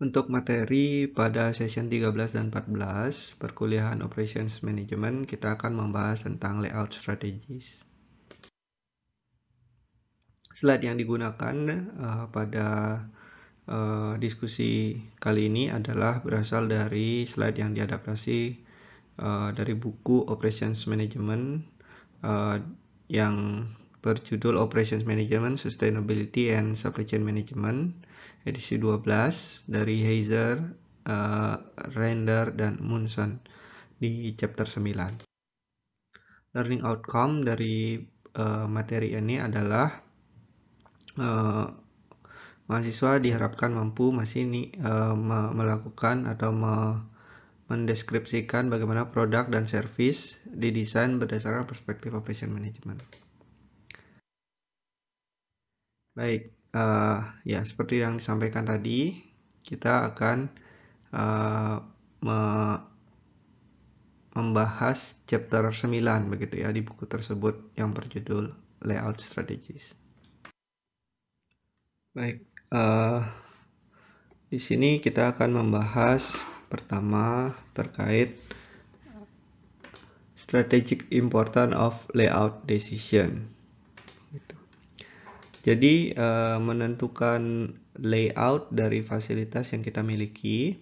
Untuk materi pada session 13 dan 14 perkuliahan Operations Management kita akan membahas tentang layout strategies. Slide yang digunakan uh, pada uh, diskusi kali ini adalah berasal dari slide yang diadaptasi uh, dari buku Operations Management uh, yang berjudul Operations Management, Sustainability and Supply Chain Management edisi 12 dari Heiser, uh, eh, Render, dan Munson di chapter 9. Learning outcome dari uh, materi ini adalah uh, mahasiswa diharapkan mampu masih ini uh, melakukan atau me mendeskripsikan bagaimana produk dan service didesain berdasarkan perspektif operation management. Baik, uh, ya seperti yang disampaikan tadi kita akan uh, me membahas chapter 9 begitu ya di buku tersebut yang berjudul Layout Strategies. Baik, uh, di sini kita akan membahas pertama terkait strategic importance of layout decision. Jadi eh, menentukan layout dari fasilitas yang kita miliki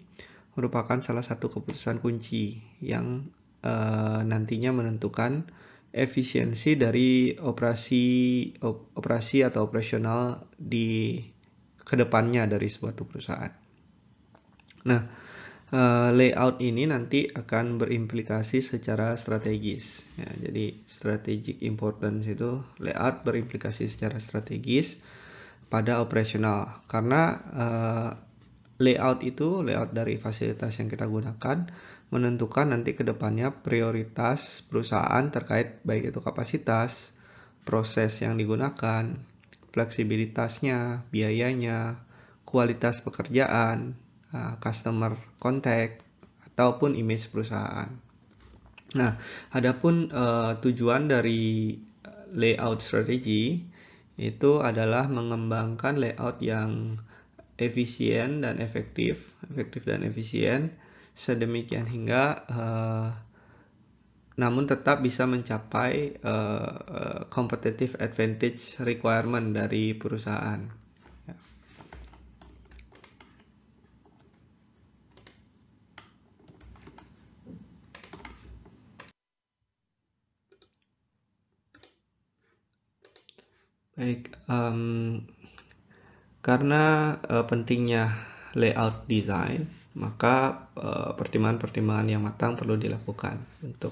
merupakan salah satu keputusan kunci yang eh, nantinya menentukan efisiensi dari operasi operasi atau operasional di kedepannya dari suatu perusahaan. Nah, Eh, layout ini nanti akan berimplikasi secara strategis. Ya, jadi strategic importance itu layout berimplikasi secara strategis pada operasional karena uh, layout itu layout dari fasilitas yang kita gunakan menentukan nanti kedepannya prioritas perusahaan terkait baik itu kapasitas, proses yang digunakan, fleksibilitasnya, biayanya, kualitas pekerjaan, Uh, customer contact ataupun image perusahaan. Nah, adapun uh, tujuan dari uh, layout strategy itu adalah mengembangkan layout yang efisien dan efektif, efektif dan efisien sedemikian hingga uh, namun tetap bisa mencapai uh, uh competitive advantage requirement dari perusahaan. Baik, um, karena uh, pentingnya layout design, maka eh, pertimbangan-pertimbangan uh, yang matang perlu dilakukan untuk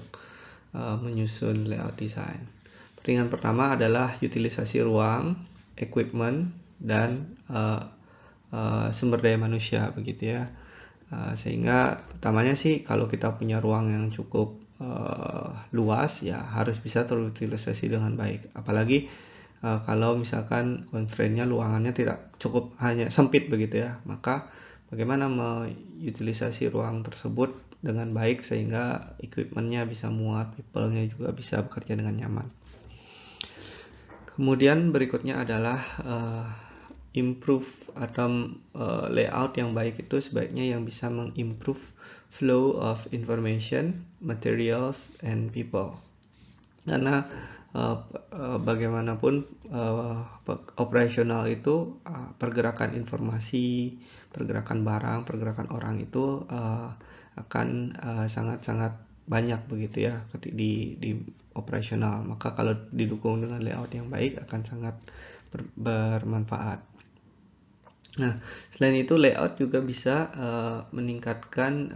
uh, menyusun layout design. Pertimbangan pertama adalah utilisasi ruang, equipment, dan uh, uh, sumber daya manusia, begitu ya. Uh, sehingga pertamanya sih kalau kita punya ruang yang cukup uh, luas ya harus bisa terutilisasi dengan baik. Apalagi Eh, kalau misalkan constraint-nya ruangannya tidak cukup hanya sempit begitu ya maka bagaimana mengutilisasi ruang tersebut dengan baik sehingga equipmentnya bisa muat people-nya juga bisa bekerja dengan nyaman kemudian berikutnya adalah uh, improve atau uh, eh, layout yang baik itu sebaiknya yang bisa mengimprove flow of information, materials, and people. Karena Eh, eh, bagaimanapun eh, operasional itu pergerakan informasi, pergerakan barang, pergerakan orang itu akan sangat-sangat banyak begitu ya di di operasional. Maka kalau didukung dengan layout yang baik akan sangat bermanfaat. Nah, selain itu layout juga bisa meningkatkan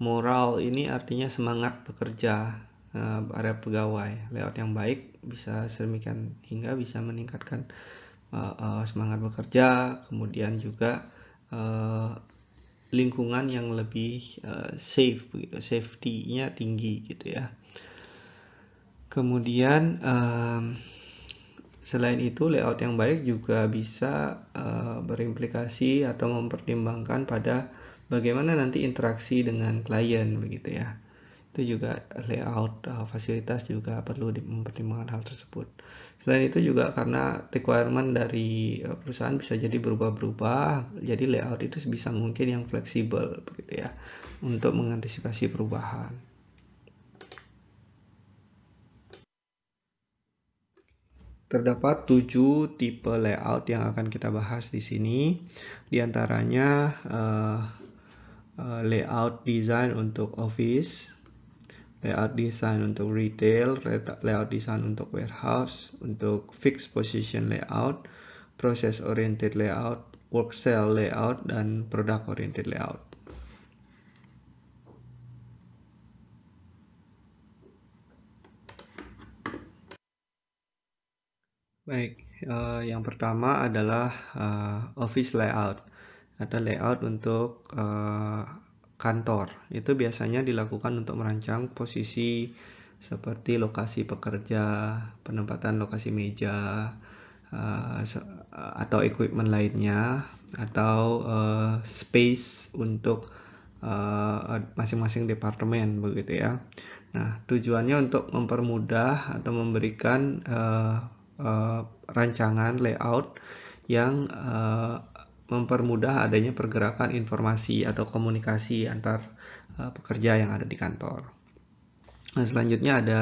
moral ini artinya semangat bekerja Eh, area pegawai. Layout yang baik bisa sedemikian hingga bisa meningkatkan uh, uh, semangat bekerja, kemudian juga uh, lingkungan yang lebih uh, safe safety-nya tinggi gitu ya. Kemudian um, selain itu layout yang baik juga bisa uh, berimplikasi atau mempertimbangkan pada bagaimana nanti interaksi dengan klien begitu ya itu juga layout uh, fasilitas juga perlu mempertimbangkan hal tersebut. Selain itu juga karena requirement dari uh, perusahaan bisa jadi berubah-berubah, jadi layout itu bisa mungkin yang fleksibel begitu ya untuk mengantisipasi perubahan. Terdapat tujuh tipe layout yang akan kita bahas di sini. diantaranya uh, uh, layout design untuk office, layout design untuk retail, layout design untuk warehouse, untuk fixed position layout, process oriented layout, work cell layout, dan product oriented layout. Baik, eh, yang pertama adalah eh, office layout atau layout untuk eh, kantor. Itu biasanya dilakukan untuk merancang posisi seperti lokasi pekerja, penempatan lokasi meja, eh, atau equipment lainnya, atau eh, space untuk eh, masing-masing departemen begitu ya. Nah, tujuannya untuk mempermudah atau memberikan rancangan layout yang mempermudah adanya pergerakan informasi atau komunikasi antar eh, pekerja yang ada di kantor. Nah, selanjutnya ada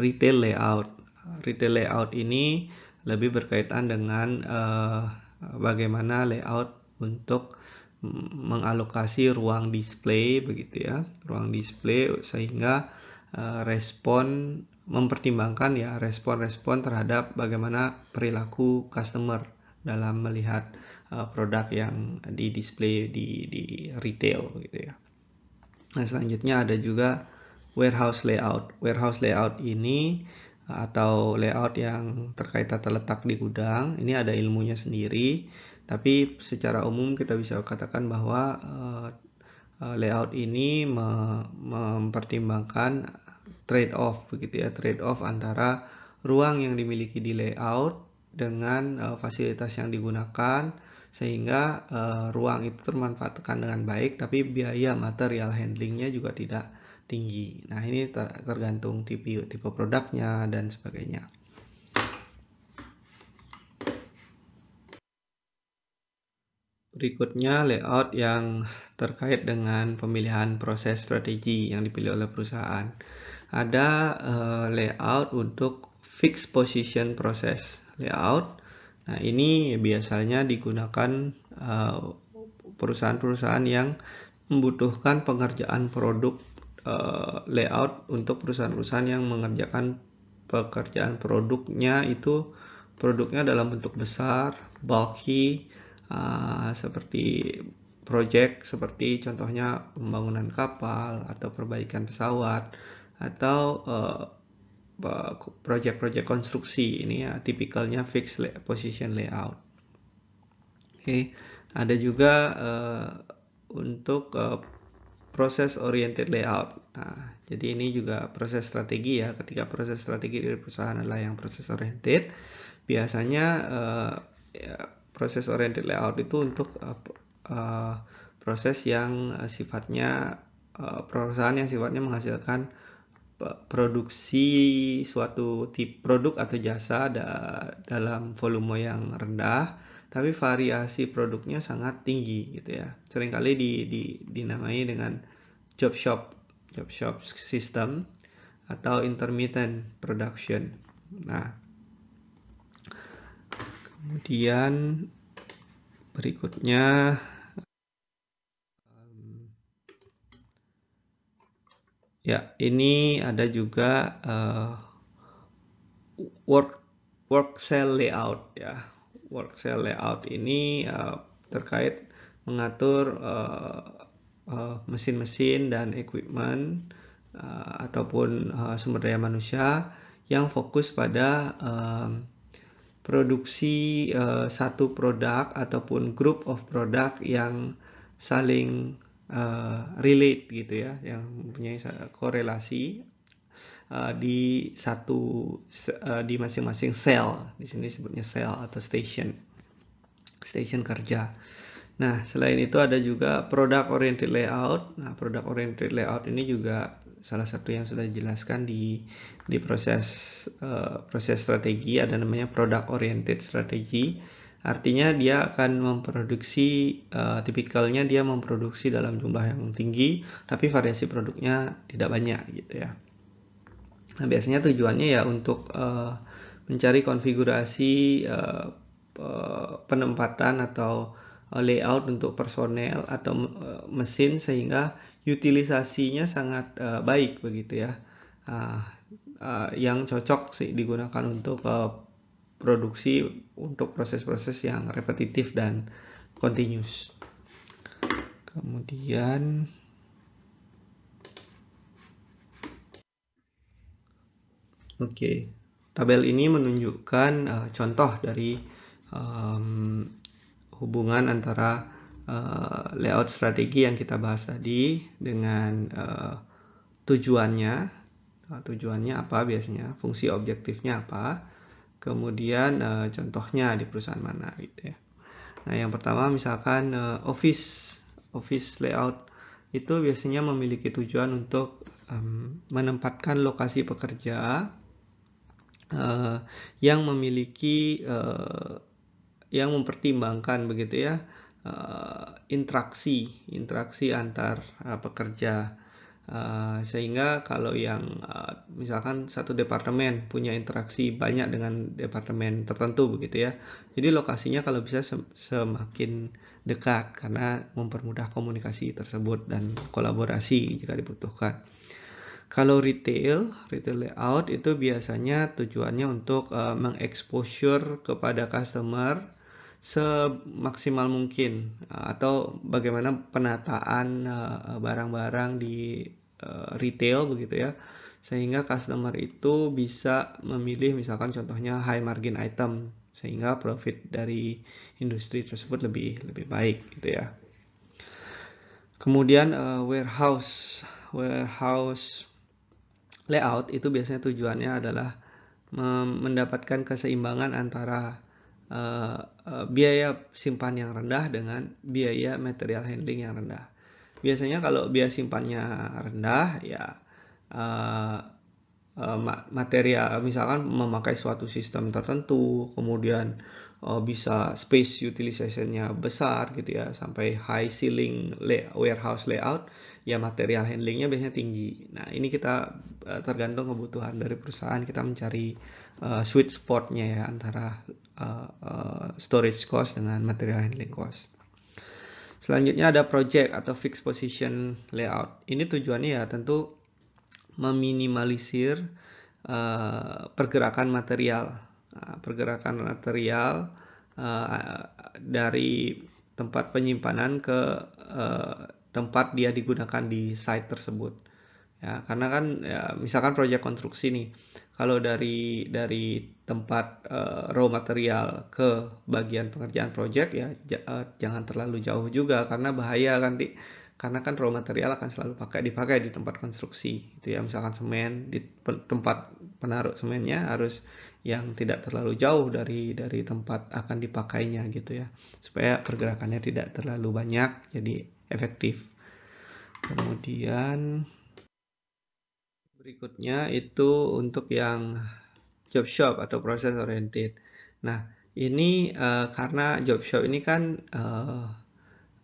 retail layout. Retail layout ini lebih berkaitan dengan uh, bagaimana layout untuk mengalokasi ruang display begitu ya, ruang display sehingga uh, respon mempertimbangkan ya respon-respon terhadap bagaimana perilaku customer dalam melihat Uh, produk yang di display di di retail gitu ya. Nah, selanjutnya ada juga warehouse layout. Warehouse layout ini uh, atau layout yang terkait tata letak di gudang, ini ada ilmunya sendiri, tapi secara umum kita bisa katakan bahwa uh, uh layout ini mempertimbangkan trade off begitu ya, trade off antara ruang yang dimiliki di layout dengan fasilitas yang digunakan sehingga uh, ruang itu termanfaatkan dengan baik tapi biaya material handlingnya juga tidak tinggi nah ini tergantung tipe tipe produknya dan sebagainya Berikutnya layout yang terkait dengan pemilihan proses strategi yang dipilih oleh perusahaan. Ada uh, layout untuk fixed position process layout Nah, ini biasanya digunakan eh, perusahaan-perusahaan yang membutuhkan pengerjaan produk eh, layout untuk perusahaan-perusahaan yang mengerjakan pekerjaan produknya itu produknya dalam bentuk besar, bulky, eh, seperti project seperti contohnya pembangunan kapal atau perbaikan pesawat atau uh, Eh, project-project konstruksi ini ya tipikalnya fixed lay position layout. Oke, okay. ada juga uh, untuk uh, proses oriented layout. Nah, jadi ini juga proses strategi ya. Ketika proses strategi dari perusahaan adalah yang proses oriented, biasanya uh, ya, proses oriented layout itu untuk uh, uh, proses yang sifatnya uh, perusahaan yang sifatnya menghasilkan produksi suatu tip produk atau jasa da dalam volume yang rendah tapi variasi produknya sangat tinggi gitu ya seringkali di, di, dinamai dengan job shop job shop system atau intermittent production nah kemudian berikutnya Ya, ini ada juga uh, work work cell layout ya. Work cell layout ini uh, terkait mengatur eh, mesin-mesin uh, uh, dan equipment uh, ataupun uh, sumber daya manusia yang fokus pada uh, produksi uh, satu produk ataupun group of product yang saling uh, relate gitu ya yang mempunyai korelasi uh, di satu uh, di masing-masing sel di sini sebutnya sel atau station station kerja nah selain itu ada juga product oriented layout nah product oriented layout ini juga salah satu yang sudah dijelaskan di di proses uh, proses strategi ada namanya product oriented strategi Artinya dia akan memproduksi uh, tipikalnya dia memproduksi dalam jumlah yang tinggi tapi variasi produknya tidak banyak gitu ya. Nah, biasanya tujuannya ya untuk uh, mencari konfigurasi uh, penempatan atau layout untuk personel atau mesin sehingga utilisasinya sangat uh, baik begitu ya. Uh, uh, yang cocok sih digunakan untuk uh, produksi untuk proses-proses yang repetitif dan continuous. Kemudian Oke, okay. tabel ini menunjukkan uh, contoh dari um, hubungan antara uh, layout strategi yang kita bahas tadi dengan uh, tujuannya. Uh, tujuannya apa biasanya? Fungsi objektifnya apa? kemudian e, contohnya di perusahaan mana gitu ya. Nah, yang pertama misalkan e, office office layout itu biasanya memiliki tujuan untuk e, menempatkan lokasi pekerja e, yang memiliki e, yang mempertimbangkan begitu ya interaksi interaksi antar pekerja Eh, sehingga kalau yang uh, misalkan satu departemen punya interaksi banyak dengan departemen tertentu begitu ya jadi lokasinya kalau bisa semakin dekat karena mempermudah komunikasi tersebut dan kolaborasi jika dibutuhkan kalau retail retail layout itu biasanya tujuannya untuk uh, eh, mengeksposure kepada customer semaksimal mungkin atau bagaimana penataan barang-barang di uh, retail begitu ya sehingga customer itu bisa memilih misalkan contohnya high margin item sehingga profit dari industri tersebut lebih lebih baik gitu ya kemudian uh, warehouse warehouse layout itu biasanya tujuannya adalah mendapatkan keseimbangan antara uh, uh, biaya simpan yang rendah dengan biaya material handling yang rendah biasanya kalau biaya simpannya rendah ya uh, eh, uh, eh, material eh, misalkan memakai suatu sistem tertentu kemudian uh, bisa space utilizationnya besar gitu ya sampai high ceiling lay warehouse layout ya material handlingnya biasanya tinggi nah ini kita uh, tergantung kebutuhan dari perusahaan kita mencari uh, sweet spotnya ya antara uh, uh, storage cost dengan material handling cost Selanjutnya ada project atau fixed position layout. Ini tujuannya ya tentu meminimalisir uh, pergerakan material. Nah, pergerakan material uh, dari tempat penyimpanan ke uh, tempat dia digunakan di site tersebut. Ya, karena kan ya, misalkan project konstruksi nih, kalau dari dari tempat uh, raw material ke bagian pengerjaan project ya uh, jangan terlalu jauh juga karena bahaya kan di karena kan raw material akan selalu pakai dipakai di tempat konstruksi itu ya misalkan semen di tempat penaruh semennya harus yang tidak terlalu jauh dari dari tempat akan dipakainya gitu ya supaya pergerakannya tidak terlalu banyak jadi efektif kemudian Berikutnya itu untuk yang job shop atau proses oriented. Nah, ini uh, karena job shop ini kan uh,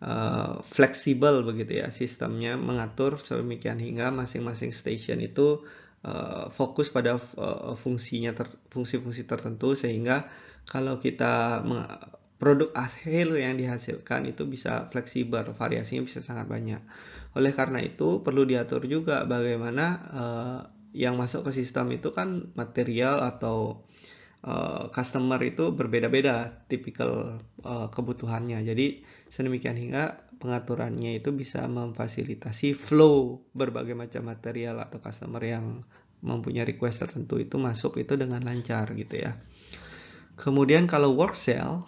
uh, fleksibel begitu ya sistemnya mengatur sedemikian hingga masing-masing station itu uh, fokus pada uh, fungsinya fungsi fungsi-fungsi tertentu sehingga kalau kita produk hasil yang dihasilkan itu bisa fleksibel, variasinya bisa sangat banyak. Oleh karena itu perlu diatur juga bagaimana uh, yang masuk ke sistem itu kan material atau uh, customer itu berbeda-beda tipikal uh, kebutuhannya. Jadi sedemikian hingga pengaturannya itu bisa memfasilitasi flow berbagai macam material atau customer yang mempunyai request tertentu itu masuk itu dengan lancar gitu ya. Kemudian kalau work cell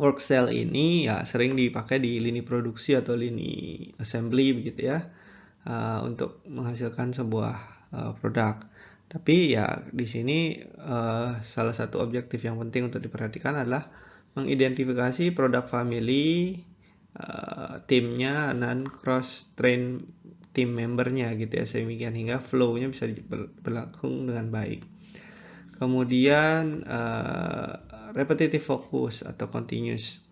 work cell ini ya sering dipakai di lini produksi atau lini assembly begitu ya uh, untuk menghasilkan sebuah uh, produk. Tapi ya di sini uh, salah satu objektif yang penting untuk diperhatikan adalah mengidentifikasi produk family uh, timnya dan cross train tim membernya gitu ya semikian hingga flow-nya bisa berlangsung dengan baik. Kemudian uh, repetitive focus atau continuous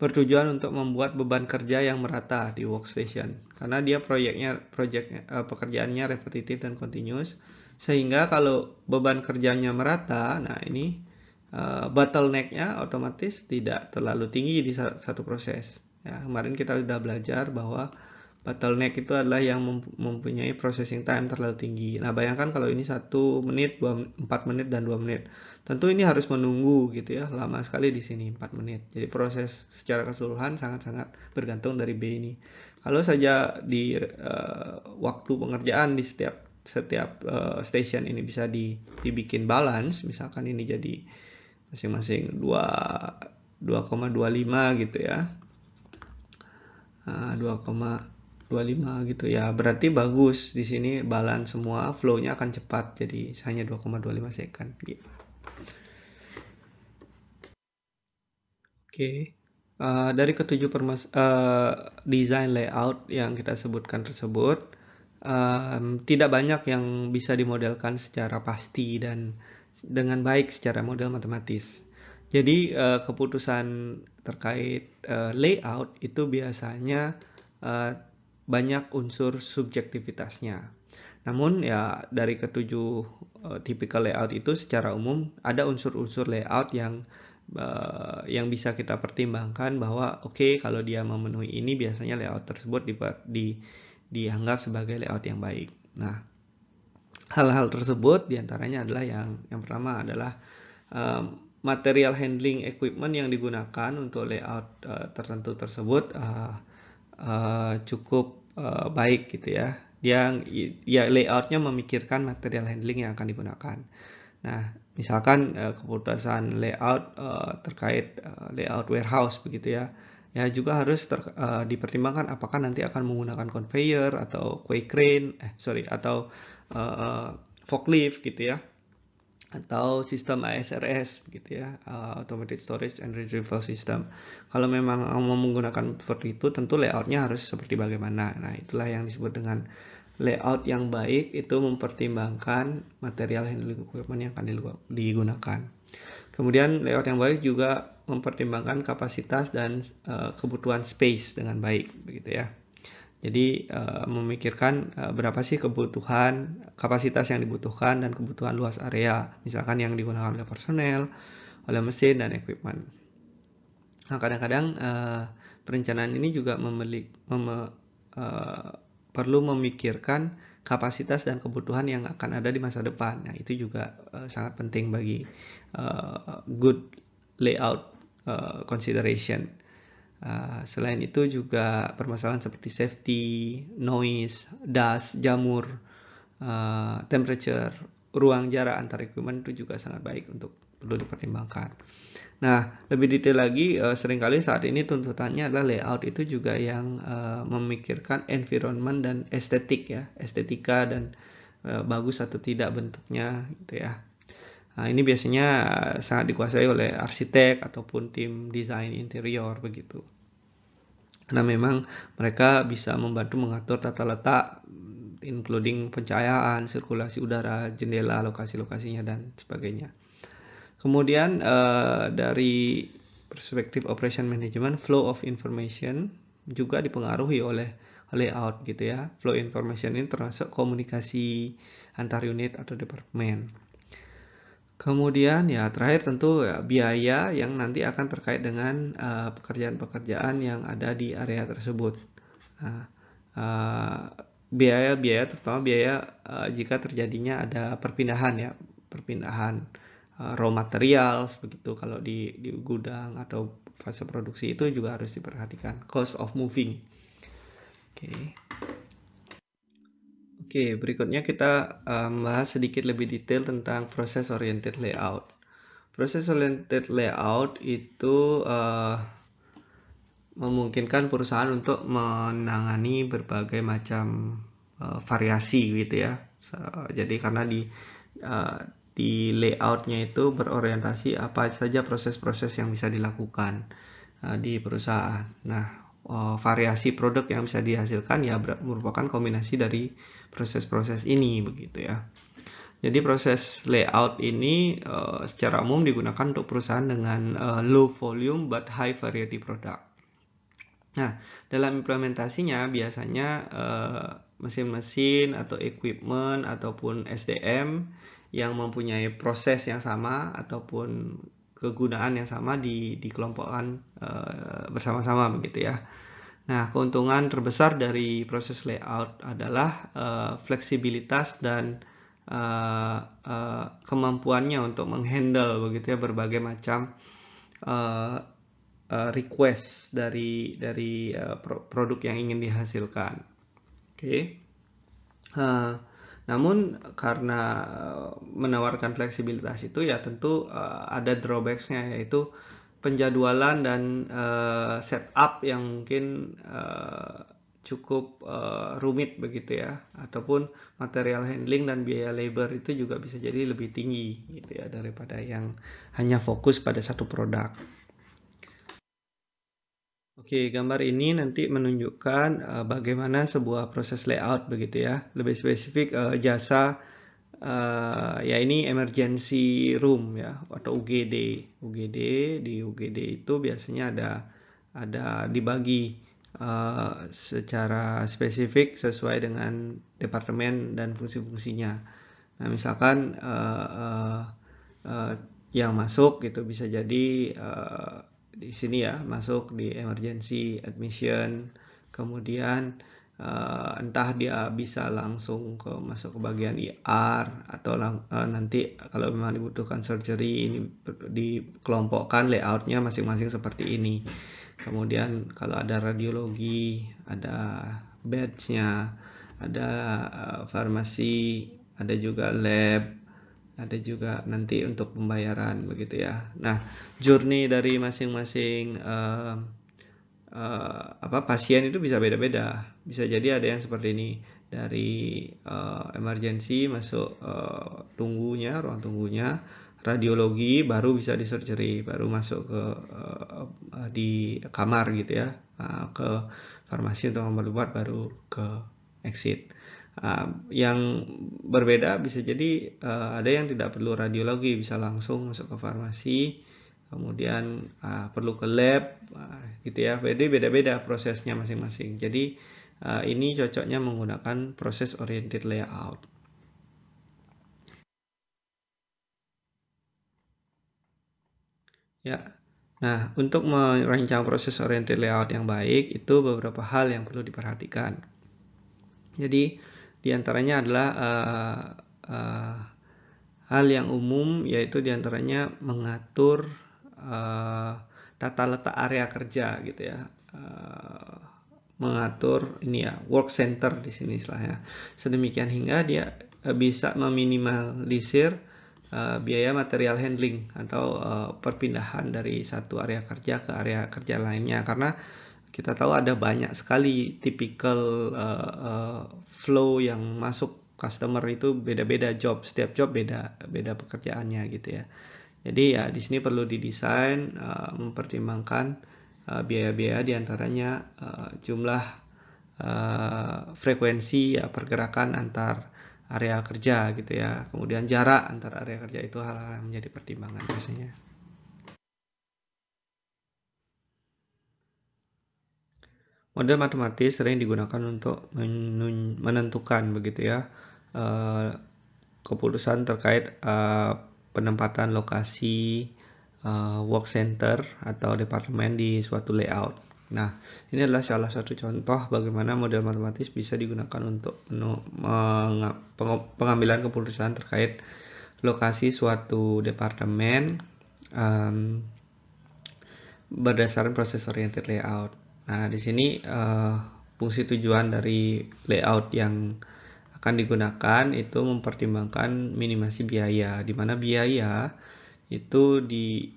bertujuan untuk membuat beban kerja yang merata di workstation karena dia proyeknya proyek uh, eh, pekerjaannya repetitif dan continuous sehingga kalau beban kerjanya merata nah ini uh, bottlenecknya otomatis tidak terlalu tinggi di satu proses ya kemarin kita sudah belajar bahwa bottleneck itu adalah yang mempunyai processing time terlalu tinggi. Nah, bayangkan kalau ini satu menit, 2, 4 menit, dan 2 menit. Tentu ini harus menunggu gitu ya, lama sekali di sini 4 menit. Jadi proses secara keseluruhan sangat-sangat bergantung dari B ini. Kalau saja di uh, waktu pengerjaan di setiap setiap uh, station ini bisa di, dibikin balance, misalkan ini jadi masing-masing 2 2,25 gitu ya. Uh, ah, 2, 2,25 gitu ya berarti bagus di sini balan semua flownya akan cepat jadi hanya 2,25 second gitu oke okay. uh, eh, dari ketujuh permas uh, design layout yang kita sebutkan tersebut um, tidak banyak yang bisa dimodelkan secara pasti dan dengan baik secara model matematis jadi uh, keputusan terkait uh, layout itu biasanya uh, banyak unsur subjektivitasnya. Namun ya dari ketujuh uh, tipikal layout itu secara umum ada unsur-unsur layout yang uh, yang bisa kita pertimbangkan bahwa oke okay, kalau dia memenuhi ini biasanya layout tersebut di, di dianggap sebagai layout yang baik. Nah, hal-hal tersebut diantaranya adalah yang yang pertama adalah um, material handling equipment yang digunakan untuk layout uh, tertentu tersebut uh, uh, cukup Eh, baik gitu ya. yang ya layoutnya memikirkan material handling yang akan digunakan. Nah, misalkan uh, keputusan layout uh, terkait uh, layout warehouse begitu ya. Ya juga harus ter, uh, dipertimbangkan apakah nanti akan menggunakan conveyor atau quay crane, eh sorry atau uh, forklift gitu ya atau sistem ASRS gitu ya uh, Automated Storage and Retrieval System kalau memang mau menggunakan seperti itu tentu layoutnya harus seperti bagaimana nah itulah yang disebut dengan layout yang baik itu mempertimbangkan material handling equipment yang akan digunakan kemudian layout yang baik juga mempertimbangkan kapasitas dan uh, kebutuhan space dengan baik begitu ya jadi uh, memikirkan uh, berapa sih kebutuhan kapasitas yang dibutuhkan dan kebutuhan luas area, misalkan yang digunakan oleh personel, oleh mesin dan equipment. Nah, kadang-kadang uh, perencanaan ini juga memelik, mem, uh, perlu memikirkan kapasitas dan kebutuhan yang akan ada di masa depan. Nah, itu juga uh, sangat penting bagi uh, good layout uh, consideration. Uh, selain itu juga permasalahan seperti safety, noise, dust, jamur, uh, temperature, ruang jarak antar equipment itu juga sangat baik untuk perlu dipertimbangkan. Nah, lebih detail lagi, uh, seringkali saat ini tuntutannya adalah layout itu juga yang uh, memikirkan environment dan estetik ya, estetika dan uh, bagus atau tidak bentuknya gitu ya. Nah, ini biasanya eh, sangat dikuasai oleh arsitek ataupun tim desain interior begitu. Karena memang mereka bisa membantu mengatur tata letak including pencahayaan, sirkulasi udara, jendela, lokasi-lokasinya dan sebagainya. Kemudian eh, dari perspektif operation management, flow of information juga dipengaruhi oleh layout gitu ya. Flow information ini termasuk komunikasi antar unit atau departemen. Kemudian ya terakhir tentu ya, biaya yang nanti akan terkait dengan eh, pekerjaan-pekerjaan uh, yang ada di area tersebut. Nah, uh, biaya biaya terutama biaya uh, jika terjadinya ada perpindahan ya perpindahan uh, raw material begitu kalau di di gudang atau fase produksi itu juga harus diperhatikan cost of moving. Oke. Okay. Oke, berikutnya kita eh, membahas um, sedikit lebih detail tentang proses oriented layout. Proses oriented layout itu uh, memungkinkan perusahaan untuk menangani berbagai macam uh, variasi gitu ya. So, jadi karena di uh, di layoutnya itu berorientasi apa saja proses-proses yang bisa dilakukan uh, di perusahaan. Nah, uh, variasi produk yang bisa dihasilkan ya merupakan kombinasi dari proses-proses ini begitu ya. Jadi proses layout ini uh, secara umum digunakan untuk perusahaan dengan uh, low volume but high variety product. Nah, dalam implementasinya biasanya mesin-mesin uh, atau equipment ataupun SDM yang mempunyai proses yang sama ataupun kegunaan yang sama di dikelompokkan uh, bersama-sama begitu ya. Nah, keuntungan terbesar dari proses layout adalah uh, fleksibilitas dan uh, uh, kemampuannya untuk menghandle begitu ya berbagai macam uh, uh, request dari dari produk yang ingin dihasilkan. Oke. Okay. Uh, namun karena eh, menawarkan fleksibilitas itu ya tentu uh, ada drawbacksnya yaitu penjadwalan dan uh, setup yang mungkin uh, cukup uh, rumit begitu ya ataupun material handling dan biaya labor itu juga bisa jadi lebih tinggi gitu ya daripada yang hanya fokus pada satu produk. Oke, gambar ini nanti menunjukkan uh, bagaimana sebuah proses layout begitu ya. Lebih spesifik uh, jasa uh, ya ini emergency room ya atau UGD. UGD di UGD itu biasanya ada ada dibagi uh, secara spesifik sesuai dengan departemen dan fungsi-fungsinya. Nah, misalkan uh, uh, uh, yang masuk gitu bisa jadi uh, di sini ya masuk di emergency admission kemudian uh, entah dia bisa langsung ke masuk ke bagian IR e atau lang, uh, nanti kalau memang dibutuhkan surgery ini dikelompokkan layoutnya masing-masing seperti ini kemudian kalau ada radiologi ada bedsnya ada uh, farmasi ada juga lab ada juga nanti untuk pembayaran begitu ya. Nah, journey dari masing-masing uh, uh, apa pasien itu bisa beda-beda. Bisa jadi ada yang seperti ini dari uh, emergency masuk uh, tunggunya, ruang tunggunya, radiologi baru bisa di surgery, baru masuk ke uh, di kamar gitu ya, uh, ke farmasi untuk membeli obat baru ke exit. Ah, yang berbeda bisa jadi uh, ada yang tidak perlu radiologi bisa langsung masuk ke farmasi kemudian uh, perlu ke lab uh, gitu ya jadi beda-beda prosesnya masing-masing jadi uh, ini cocoknya menggunakan proses oriented layout ya nah untuk merancang proses oriented layout yang baik itu beberapa hal yang perlu diperhatikan jadi di antaranya adalah uh, uh, hal yang umum yaitu diantaranya mengatur uh, tata letak area kerja gitu ya. Uh, mengatur ini ya work center di sini istilahnya sedemikian hingga dia bisa meminimalisir uh, biaya material handling atau uh, perpindahan dari satu area kerja ke area kerja lainnya karena uh, kita tahu ada banyak sekali tipikal uh, uh, flow yang masuk customer itu beda-beda job setiap job beda beda pekerjaannya gitu ya jadi ya di sini perlu didesain uh, mempertimbangkan biaya biaya-biaya diantaranya uh, jumlah uh, frekuensi ya pergerakan antar area kerja gitu ya kemudian jarak antar area kerja itu hal-hal yang menjadi pertimbangan biasanya. model matematis sering digunakan untuk menentukan begitu ya eh, keputusan terkait eh, penempatan lokasi eh, work center atau departemen di suatu layout. Nah, ini adalah salah satu contoh bagaimana model matematis bisa digunakan untuk pengambilan keputusan terkait lokasi suatu departemen berdasarkan proses oriented layout. Nah, di sini uh, fungsi tujuan dari layout yang akan digunakan itu mempertimbangkan minimasi biaya, di mana biaya itu di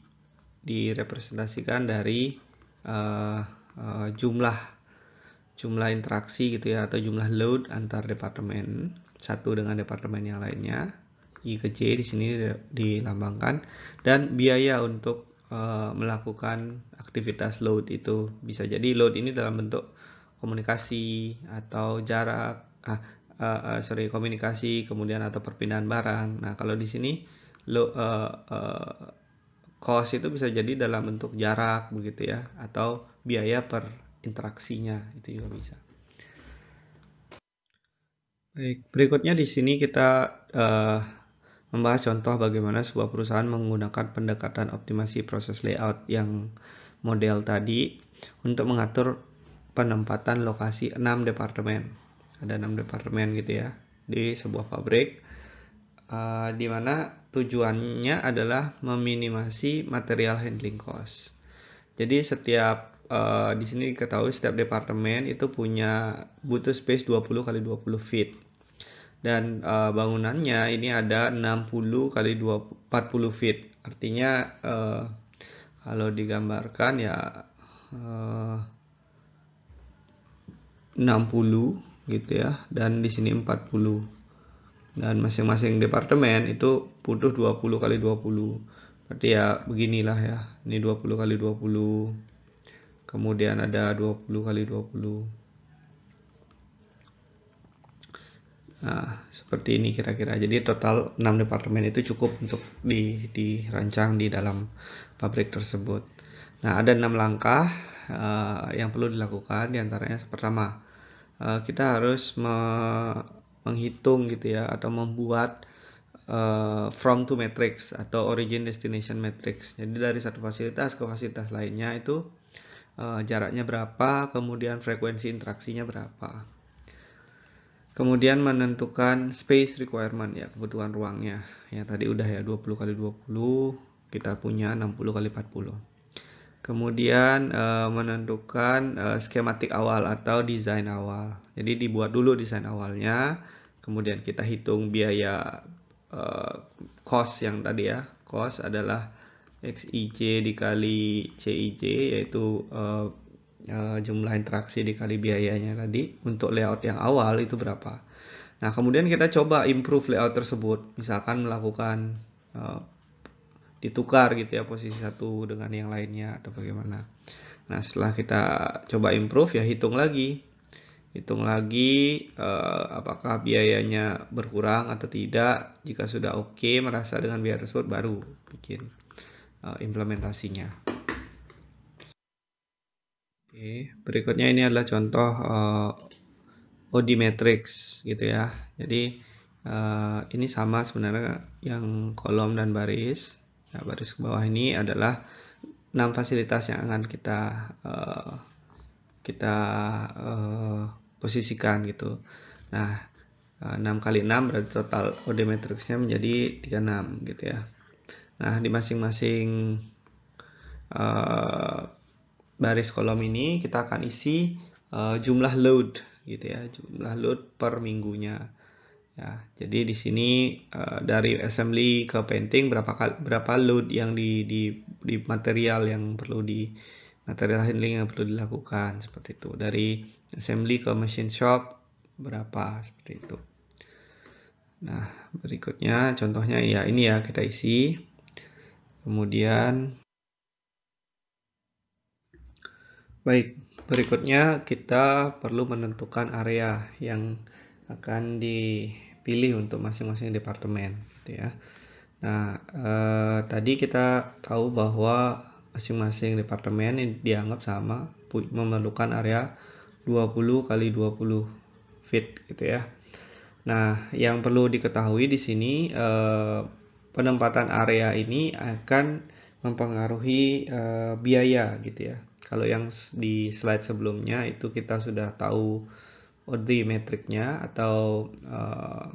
direpresentasikan dari uh, uh, jumlah jumlah interaksi gitu ya atau jumlah load antar departemen satu dengan departemen yang lainnya I ke J di sini dilambangkan dan biaya untuk uh, melakukan aktivitas load itu. Bisa jadi load ini dalam bentuk komunikasi atau jarak, ah, uh, uh, sorry komunikasi, kemudian atau perpindahan barang. Nah kalau di sini load uh, eh, uh, eh, cost itu bisa jadi dalam bentuk jarak begitu ya, atau biaya per interaksinya itu juga bisa. Baik, berikutnya di sini kita uh, membahas contoh bagaimana sebuah perusahaan menggunakan pendekatan optimasi proses layout yang model tadi untuk mengatur penempatan lokasi 6 departemen. Ada 6 departemen gitu ya di sebuah pabrik uh, di tujuannya adalah meminimasi material handling cost. Jadi setiap uh, di sini diketahui setiap departemen itu punya butuh space 20 kali 20 feet. Dan uh, bangunannya ini ada 60 kali 40 feet. Artinya uh, kalau digambarkan ya eh, 60 gitu ya dan di sini 40 dan masing-masing departemen itu butuh 20 kali 20 berarti ya beginilah ya ini 20 kali 20 kemudian ada 20 kali 20 Nah, seperti ini kira-kira. Jadi total 6 departemen itu cukup untuk di, dirancang di dalam pabrik tersebut. Nah, ada 6 langkah uh, yang perlu dilakukan diantaranya pertama, uh, kita harus me menghitung gitu ya atau membuat uh, from to matrix atau origin destination matrix. Jadi dari satu fasilitas ke fasilitas lainnya itu uh, jaraknya berapa, kemudian frekuensi interaksinya berapa. Kemudian menentukan space requirement ya, kebutuhan ruangnya. Ya, tadi udah ya 20 kali 20, kita punya 60 kali 40. Kemudian e, menentukan e, skematik awal atau desain awal. Jadi dibuat dulu desain awalnya, kemudian kita hitung biaya e, cost yang tadi ya. Cost adalah XIJ dikali CIJ yaitu e, Eh, jumlah interaksi dikali biayanya tadi untuk layout yang awal itu berapa. Nah, kemudian kita coba improve layout tersebut. Misalkan melakukan eh, ditukar gitu ya posisi satu dengan yang lainnya atau bagaimana. Nah, setelah kita coba improve ya hitung lagi. Hitung lagi uh, apakah biayanya berkurang atau tidak. Jika sudah oke okay, merasa dengan biaya tersebut baru bikin implementasinya. Oke, berikutnya ini adalah contoh uh, eh, OD matrix gitu ya. Jadi uh, ini sama sebenarnya yang kolom dan baris. Nah, baris ke bawah ini adalah 6 fasilitas yang akan kita uh, kita uh, posisikan gitu. Nah, 6 kali 6 berarti total OD matrixnya menjadi 36 gitu ya. Nah, di masing-masing baris kolom ini kita akan isi uh, jumlah load gitu ya, jumlah load per minggunya. Ya, jadi di sini uh, dari assembly ke painting berapa berapa load yang di di di material yang perlu di material handling yang perlu dilakukan seperti itu. Dari assembly ke machine shop berapa seperti itu. Nah, berikutnya contohnya ya ini ya kita isi. Kemudian Baik, berikutnya kita perlu menentukan area yang akan dipilih untuk masing-masing departemen, gitu ya. Nah, eh, tadi kita tahu bahwa masing-masing departemen yang dianggap sama memerlukan area 20 kali 20 feet, gitu ya. Nah, yang perlu diketahui di sini eh, penempatan area ini akan mempengaruhi eh, biaya, gitu ya kalau yang di slide sebelumnya itu kita sudah tahu OD metriknya atau uh,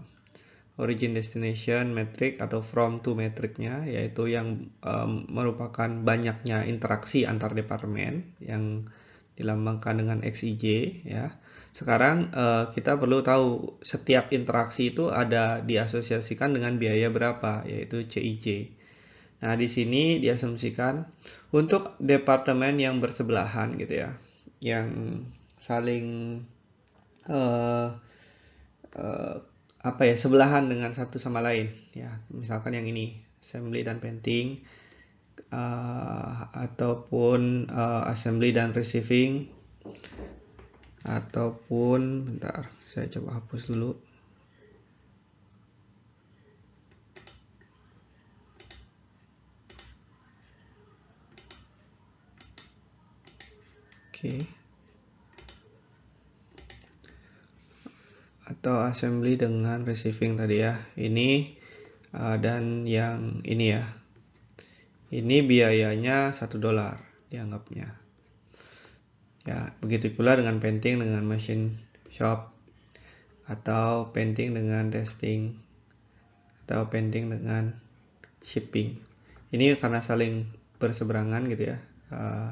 origin destination metric atau from to metriknya yaitu yang um, merupakan banyaknya interaksi antar departemen yang dilambangkan dengan XIJ ya. Sekarang uh, kita perlu tahu setiap interaksi itu ada diasosiasikan dengan biaya berapa yaitu CIJ. Nah, di sini diasumsikan untuk departemen yang bersebelahan gitu ya yang saling uh, uh, apa ya sebelahan dengan satu sama lain ya misalkan yang ini assembly dan painting uh, ataupun uh, assembly dan receiving ataupun bentar saya coba hapus dulu Oke. Okay. Atau assembly dengan receiving tadi ya. Ini uh, dan yang ini ya. Ini biayanya 1 dolar dianggapnya. Ya, begitu pula dengan painting dengan machine shop atau painting dengan testing atau painting dengan shipping. Ini karena saling berseberangan gitu ya. Uh,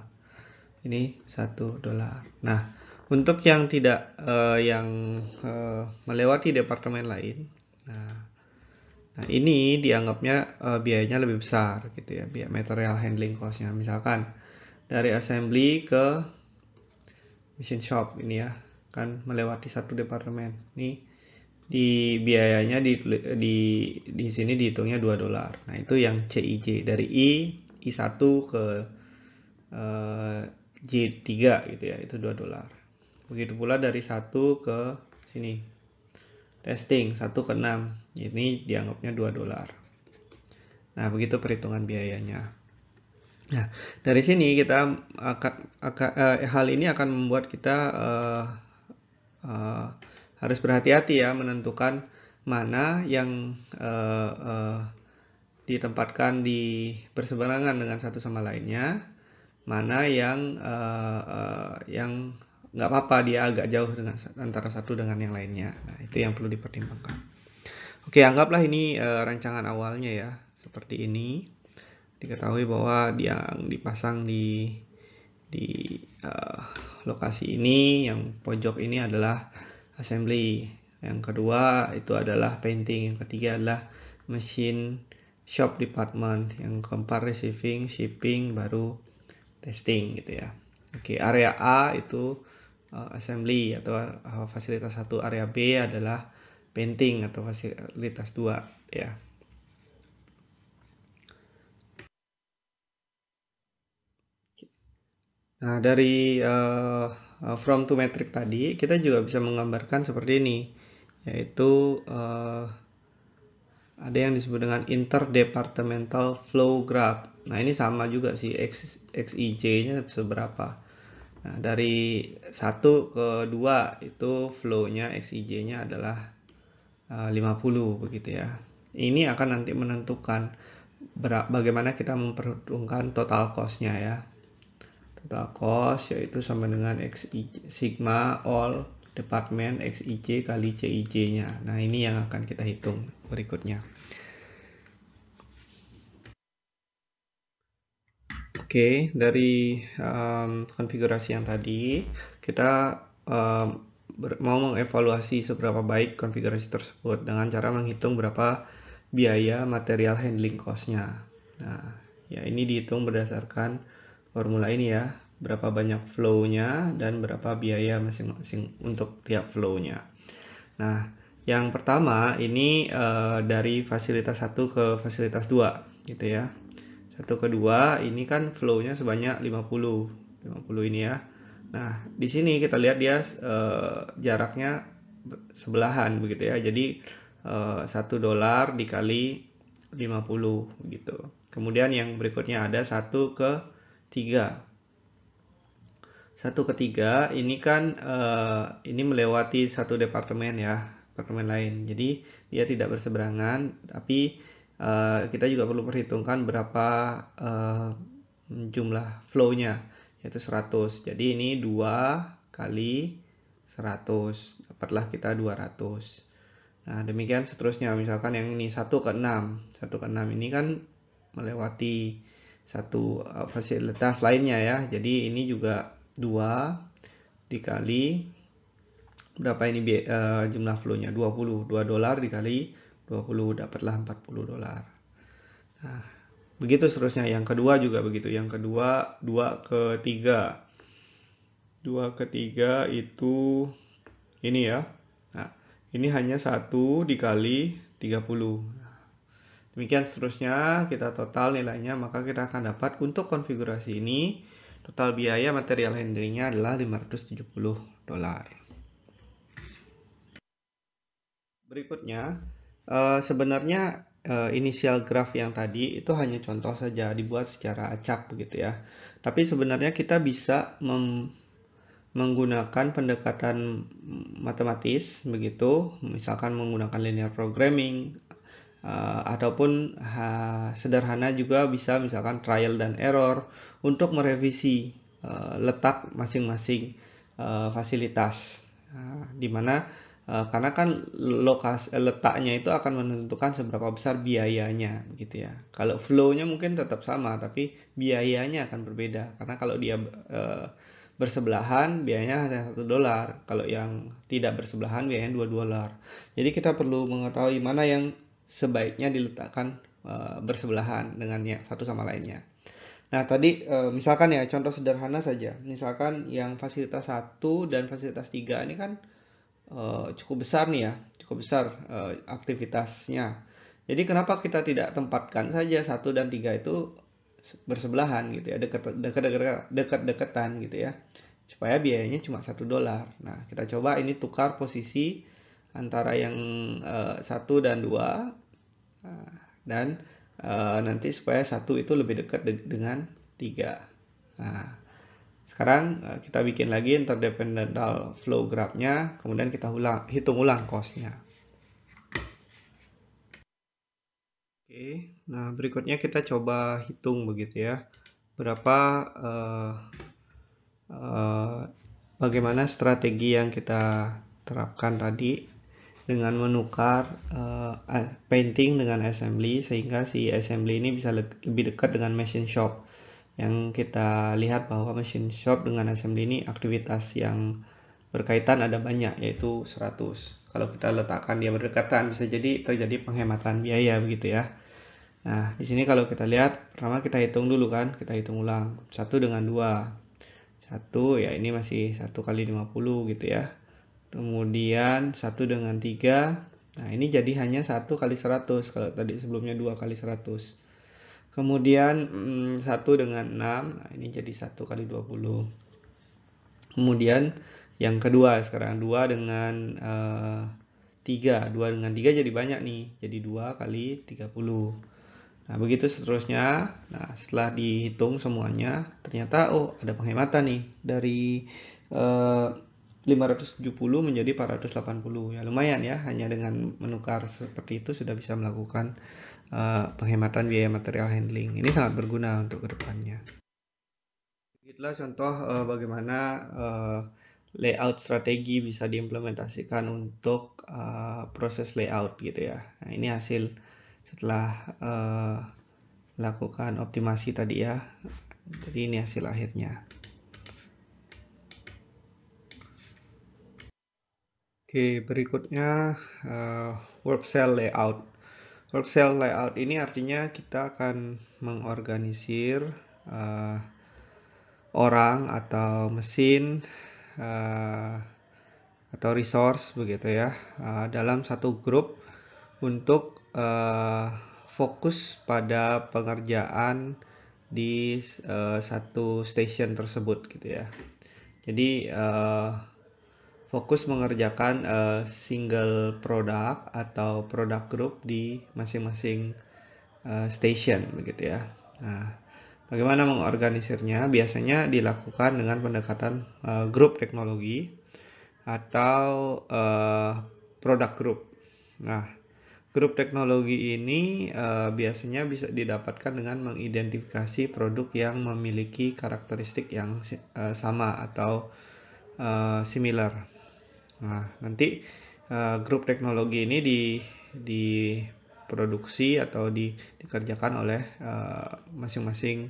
ini satu dolar. Nah, untuk yang tidak uh, yang uh, melewati departemen lain, nah, nah ini dianggapnya uh, biayanya lebih besar gitu ya, biaya material handling costnya. Misalkan dari assembly ke machine shop ini ya, kan melewati satu departemen. Ini di biayanya di di di sini dihitungnya dua dolar. Nah, itu yang CIJ dari I i satu ke J3 gitu ya, itu 2 dolar. Begitu pula dari 1 ke sini. Testing 1 ke 6. Ini dianggapnya 2 dolar. Nah, begitu perhitungan biayanya. Nah, dari sini kita akan, eh, hal ini akan membuat kita eh, eh, harus berhati-hati ya menentukan mana yang eh, eh, ditempatkan di berseberangan dengan satu sama lainnya mana yang uh, uh, yang nggak apa-apa dia agak jauh dengan antara satu dengan yang lainnya. Nah itu yang perlu dipertimbangkan. Oke anggaplah ini uh, rancangan awalnya ya seperti ini. Diketahui bahwa yang dipasang di di uh, lokasi ini yang pojok ini adalah assembly yang kedua itu adalah painting yang ketiga adalah machine shop department yang keempat receiving shipping baru testing gitu ya. Oke, area A itu uh, assembly atau uh, fasilitas satu, area B adalah painting atau fasilitas dua. ya. Nah, dari uh, uh from to metric tadi kita juga bisa menggambarkan seperti ini yaitu uh, ada yang disebut dengan interdepartmental flow graph. Nah, ini sama juga sih X, XIJ-nya seberapa. Nah, dari satu ke dua itu flow-nya XIJ-nya adalah 50 eh, begitu ya. Ini akan nanti menentukan bagaimana kita memperhitungkan total cost-nya ya. Total cost yaitu sama dengan XIJ sigma all departemen XIJ kali CIJ-nya. Nah, ini yang akan kita hitung berikutnya. Oke, dari um, konfigurasi yang tadi, kita um, mau mengevaluasi seberapa baik konfigurasi tersebut dengan cara menghitung berapa biaya material handling cost-nya. Nah, ya ini dihitung berdasarkan formula ini ya, berapa banyak flow-nya dan berapa biaya masing-masing untuk tiap flow-nya. Nah, yang pertama ini uh, dari fasilitas 1 ke fasilitas 2 gitu ya. Satu ke 2 ini kan flow-nya sebanyak 50. 50 ini ya. Nah, di sini kita lihat dia uh, jaraknya sebelahan begitu ya. Jadi eh, satu uh, dolar dikali 50 gitu. Kemudian yang berikutnya ada 1 ke 3 satu ketiga ini kan uh, ini melewati satu departemen ya departemen lain jadi dia tidak berseberangan tapi uh, kita juga perlu perhitungkan berapa uh, jumlah flow-nya yaitu 100 jadi ini dua kali 100 dapatlah kita 200 nah demikian seterusnya misalkan yang ini satu ke enam satu ke enam ini kan melewati satu fasilitas lainnya ya jadi ini juga 2 dikali berapa ini uh, jumlah flow-nya 20 2 dolar dikali 20 dapatlah 40 dolar nah begitu seterusnya yang kedua juga begitu yang kedua 2 ke 3 2 ke 3 itu ini ya nah ini hanya 1 dikali 30 demikian seterusnya kita total nilainya maka kita akan dapat untuk konfigurasi ini Total biaya material handlingnya adalah 570 dolar. Berikutnya, eh, sebenarnya eh, inisial graf yang tadi itu hanya contoh saja dibuat secara acak begitu ya. Tapi sebenarnya kita bisa menggunakan pendekatan matematis begitu, misalkan menggunakan linear programming eh, ataupun sederhana juga bisa misalkan trial dan error untuk merevisi uh, letak masing-masing uh, fasilitas nah, di mana uh, karena kan lokasi letaknya itu akan menentukan seberapa besar biayanya gitu ya kalau flownya mungkin tetap sama tapi biayanya akan berbeda karena kalau dia uh, bersebelahan biayanya hanya satu dolar kalau yang tidak bersebelahan biayanya dua dolar jadi kita perlu mengetahui mana yang sebaiknya diletakkan bersebelahan dengan yang satu sama lainnya Nah, tadi eh, misalkan ya contoh sederhana saja. Misalkan yang fasilitas 1 dan fasilitas 3 ini kan eh, cukup besar nih ya, cukup besar eh, aktivitasnya. Jadi kenapa kita tidak tempatkan saja 1 dan 3 itu bersebelahan gitu ya, dekat-dekat dekat-dekatan gitu ya. Supaya biayanya cuma satu dolar. Nah, kita coba ini tukar posisi antara yang satu dan dua dan Eh, nanti supaya satu itu lebih dekat de dengan tiga. Nah, sekarang uh, kita bikin lagi interdependental flow graphnya, kemudian kita ulang, hitung ulang cost Oke, nah berikutnya kita coba hitung begitu ya, berapa uh, uh, bagaimana strategi yang kita terapkan tadi dengan menukar uh, painting dengan assembly sehingga si assembly ini bisa lebih dekat dengan machine shop yang kita lihat bahwa machine shop dengan assembly ini aktivitas yang berkaitan ada banyak yaitu 100 kalau kita letakkan dia berdekatan bisa jadi terjadi penghematan biaya begitu ya Nah, di sini kalau kita lihat, pertama kita hitung dulu kan, kita hitung ulang. satu dengan dua satu ya ini masih satu kali 50 gitu ya kemudian 1 dengan 3 nah ini jadi hanya 1 kali 100 kalau tadi sebelumnya 2 kali 100 kemudian 1 hmm, dengan 6 nah ini jadi 1 kali 20 kemudian yang kedua sekarang 2 dengan uh, 3 2 dengan 3 jadi banyak nih jadi 2 kali 30 nah begitu seterusnya nah setelah dihitung semuanya ternyata oh ada penghematan nih dari uh, 570 menjadi 480 ya lumayan ya hanya dengan menukar seperti itu sudah bisa melakukan uh, penghematan biaya material handling ini sangat berguna untuk kedepannya itulah contoh uh, bagaimana uh, layout strategi bisa diimplementasikan untuk uh, proses layout gitu ya nah, ini hasil setelah uh, lakukan optimasi tadi ya jadi ini hasil akhirnya Oke, berikutnya uh, work cell layout. Work cell layout ini artinya kita akan mengorganisir uh, orang atau mesin uh, atau resource begitu ya uh, dalam satu grup untuk uh, fokus pada pengerjaan di uh, satu station tersebut gitu ya. Jadi uh, fokus mengerjakan uh, single product atau product group di masing-masing uh, station begitu ya. Nah, bagaimana mengorganisirnya? Biasanya dilakukan dengan pendekatan uh, eh, grup teknologi atau uh, product group. Nah, grup teknologi ini uh, biasanya bisa didapatkan dengan mengidentifikasi produk yang memiliki karakteristik yang uh, sama atau uh, similar. Nah, nanti uh, grup teknologi ini di diproduksi atau di, dikerjakan oleh eh, masing-masing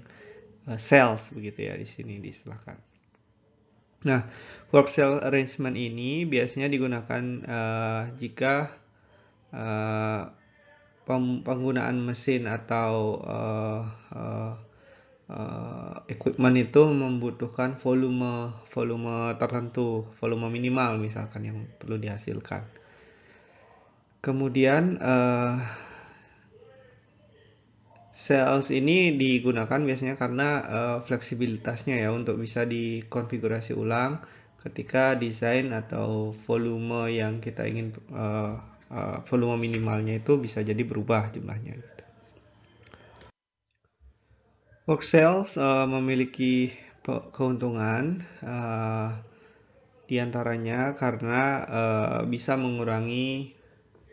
uh, uh, sales begitu ya di sini diistilahkan. Nah, work cell arrangement ini biasanya digunakan uh, jika uh, penggunaan mesin atau uh, uh, uh, equipment itu membutuhkan volume volume tertentu, volume minimal misalkan yang perlu dihasilkan. Kemudian uh, sales ini digunakan biasanya karena uh, fleksibilitasnya ya untuk bisa dikonfigurasi ulang ketika desain atau volume yang kita ingin uh, uh, volume minimalnya itu bisa jadi berubah jumlahnya. Work sales uh, memiliki keuntungan uh, eh, diantaranya karena uh, bisa mengurangi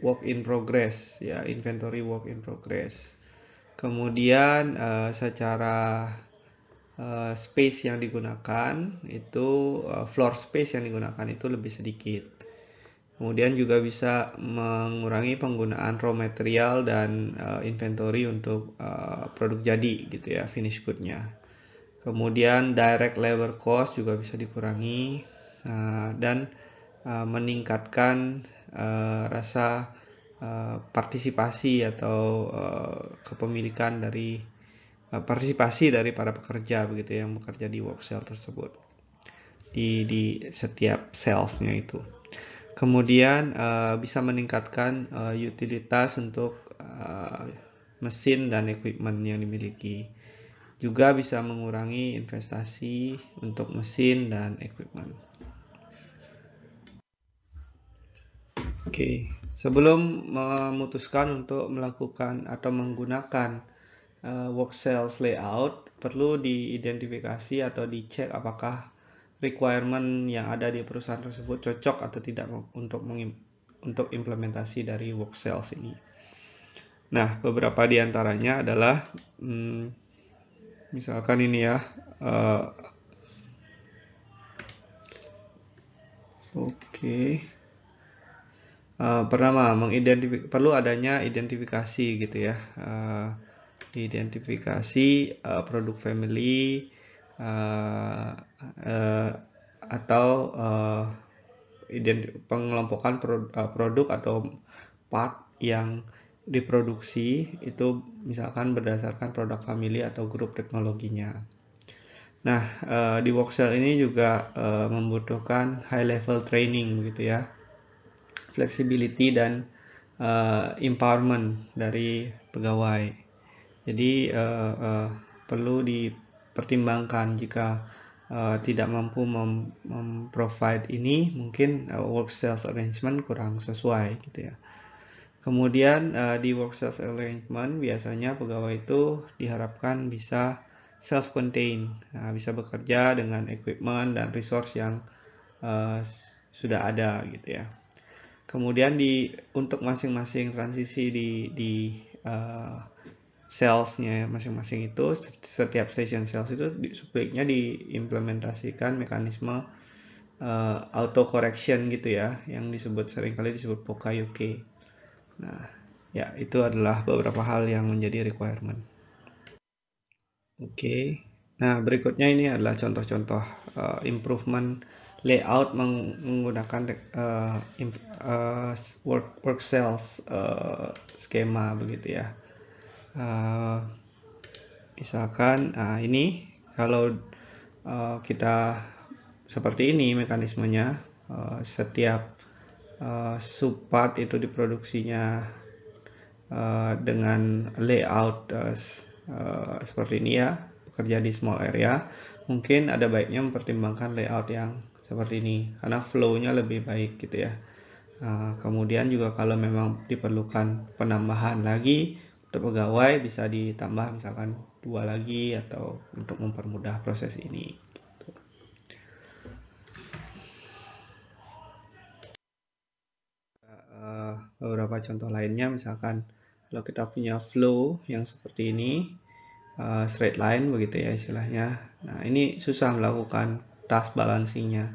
work in progress ya inventory work in progress. Kemudian uh, secara uh, space yang digunakan itu uh, floor space yang digunakan itu lebih sedikit. Kemudian juga bisa mengurangi penggunaan raw material dan uh, inventory untuk uh, produk jadi gitu ya, finish goodnya. Kemudian direct labor cost juga bisa dikurangi uh, dan uh, meningkatkan uh, rasa uh, partisipasi atau uh, kepemilikan dari uh, partisipasi dari para pekerja begitu ya, yang bekerja di work cell tersebut di di setiap salesnya itu. Kemudian uh, bisa meningkatkan uh, utilitas untuk uh, mesin dan equipment yang dimiliki. Juga bisa mengurangi investasi untuk mesin dan equipment. Oke, okay. sebelum memutuskan untuk melakukan atau menggunakan uh, work sales layout, perlu diidentifikasi atau dicek apakah requirement yang ada di perusahaan tersebut cocok atau tidak untuk untuk implementasi dari work sales ini. Nah, beberapa di antaranya adalah hmm, misalkan ini ya uh, oke okay. uh, eh, pertama mengidentifikasi perlu adanya identifikasi gitu ya uh, identifikasi uh, produk family uh, atau uh, pengelompokan produk atau part yang diproduksi itu misalkan berdasarkan produk family atau grup teknologinya. Nah, di workshop ini juga membutuhkan high level training gitu ya. Flexibility dan empowerment dari pegawai. Jadi perlu di pertimbangkan jika uh, tidak mampu memprovide mem ini mungkin uh, work sales arrangement kurang sesuai gitu ya. Kemudian uh, di work sales arrangement biasanya pegawai itu diharapkan bisa self contained, nah, bisa bekerja dengan equipment dan resource yang uh, sudah ada gitu ya. Kemudian di untuk masing-masing transisi di di uh, salesnya masing-masing itu setiap station sales itu sebaiknya diimplementasikan mekanisme uh, eh, auto correction gitu ya yang disebut seringkali disebut UK Nah, ya itu adalah beberapa hal yang menjadi requirement. Oke. Okay. Nah, berikutnya ini adalah contoh-contoh uh, improvement layout menggunakan uh, uh, work work sales uh, skema begitu ya. Eh, misalkan nah ini kalau eh, kita seperti ini mekanismenya setiap uh, subpart itu diproduksinya dengan layout seperti ini ya bekerja di small area mungkin ada baiknya mempertimbangkan layout yang seperti ini karena flow-nya lebih baik gitu ya kemudian juga kalau memang diperlukan penambahan lagi untuk pegawai bisa ditambah misalkan dua lagi atau untuk mempermudah proses ini gitu. eh, beberapa contoh lainnya misalkan kalau kita punya flow yang seperti ini eh, straight line begitu ya istilahnya nah ini susah melakukan task balancingnya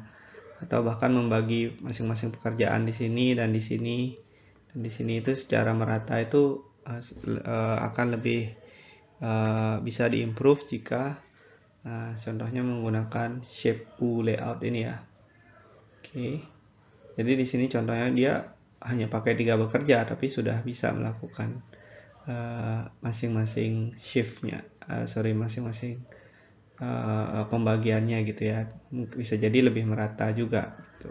atau bahkan membagi masing-masing pekerjaan di sini dan di sini dan di sini itu secara merata itu Eh, eh, akan lebih uh, bisa diimprove jika uh, contohnya menggunakan shape U layout ini ya. Oke. Okay. Jadi di sini contohnya dia hanya pakai tiga bekerja tapi sudah bisa melakukan masing-masing uh, shiftnya, uh, sorry masing-masing uh, pembagiannya gitu ya, bisa jadi lebih merata juga. Gitu.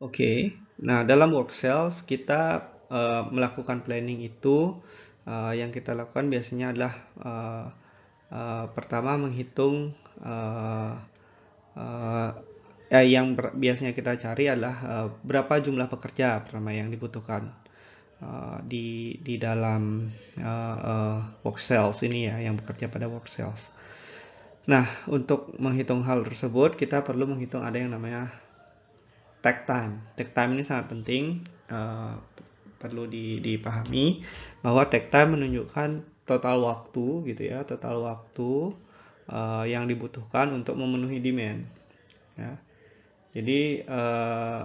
Oke, okay. nah dalam work cells kita Eh, melakukan planning itu uh, yang kita lakukan biasanya adalah uh, uh, pertama menghitung uh, uh, eh, yang biasanya kita cari adalah uh, berapa jumlah pekerja pertama yang dibutuhkan uh, di di dalam uh, uh, work sales ini ya yang bekerja pada work sales. Nah, untuk menghitung hal tersebut, kita perlu menghitung ada yang namanya tag time. Tag time ini sangat penting. Uh, perlu di, dipahami bahwa tag time menunjukkan total waktu gitu ya, total waktu uh, yang dibutuhkan untuk memenuhi demand. Ya. Jadi uh,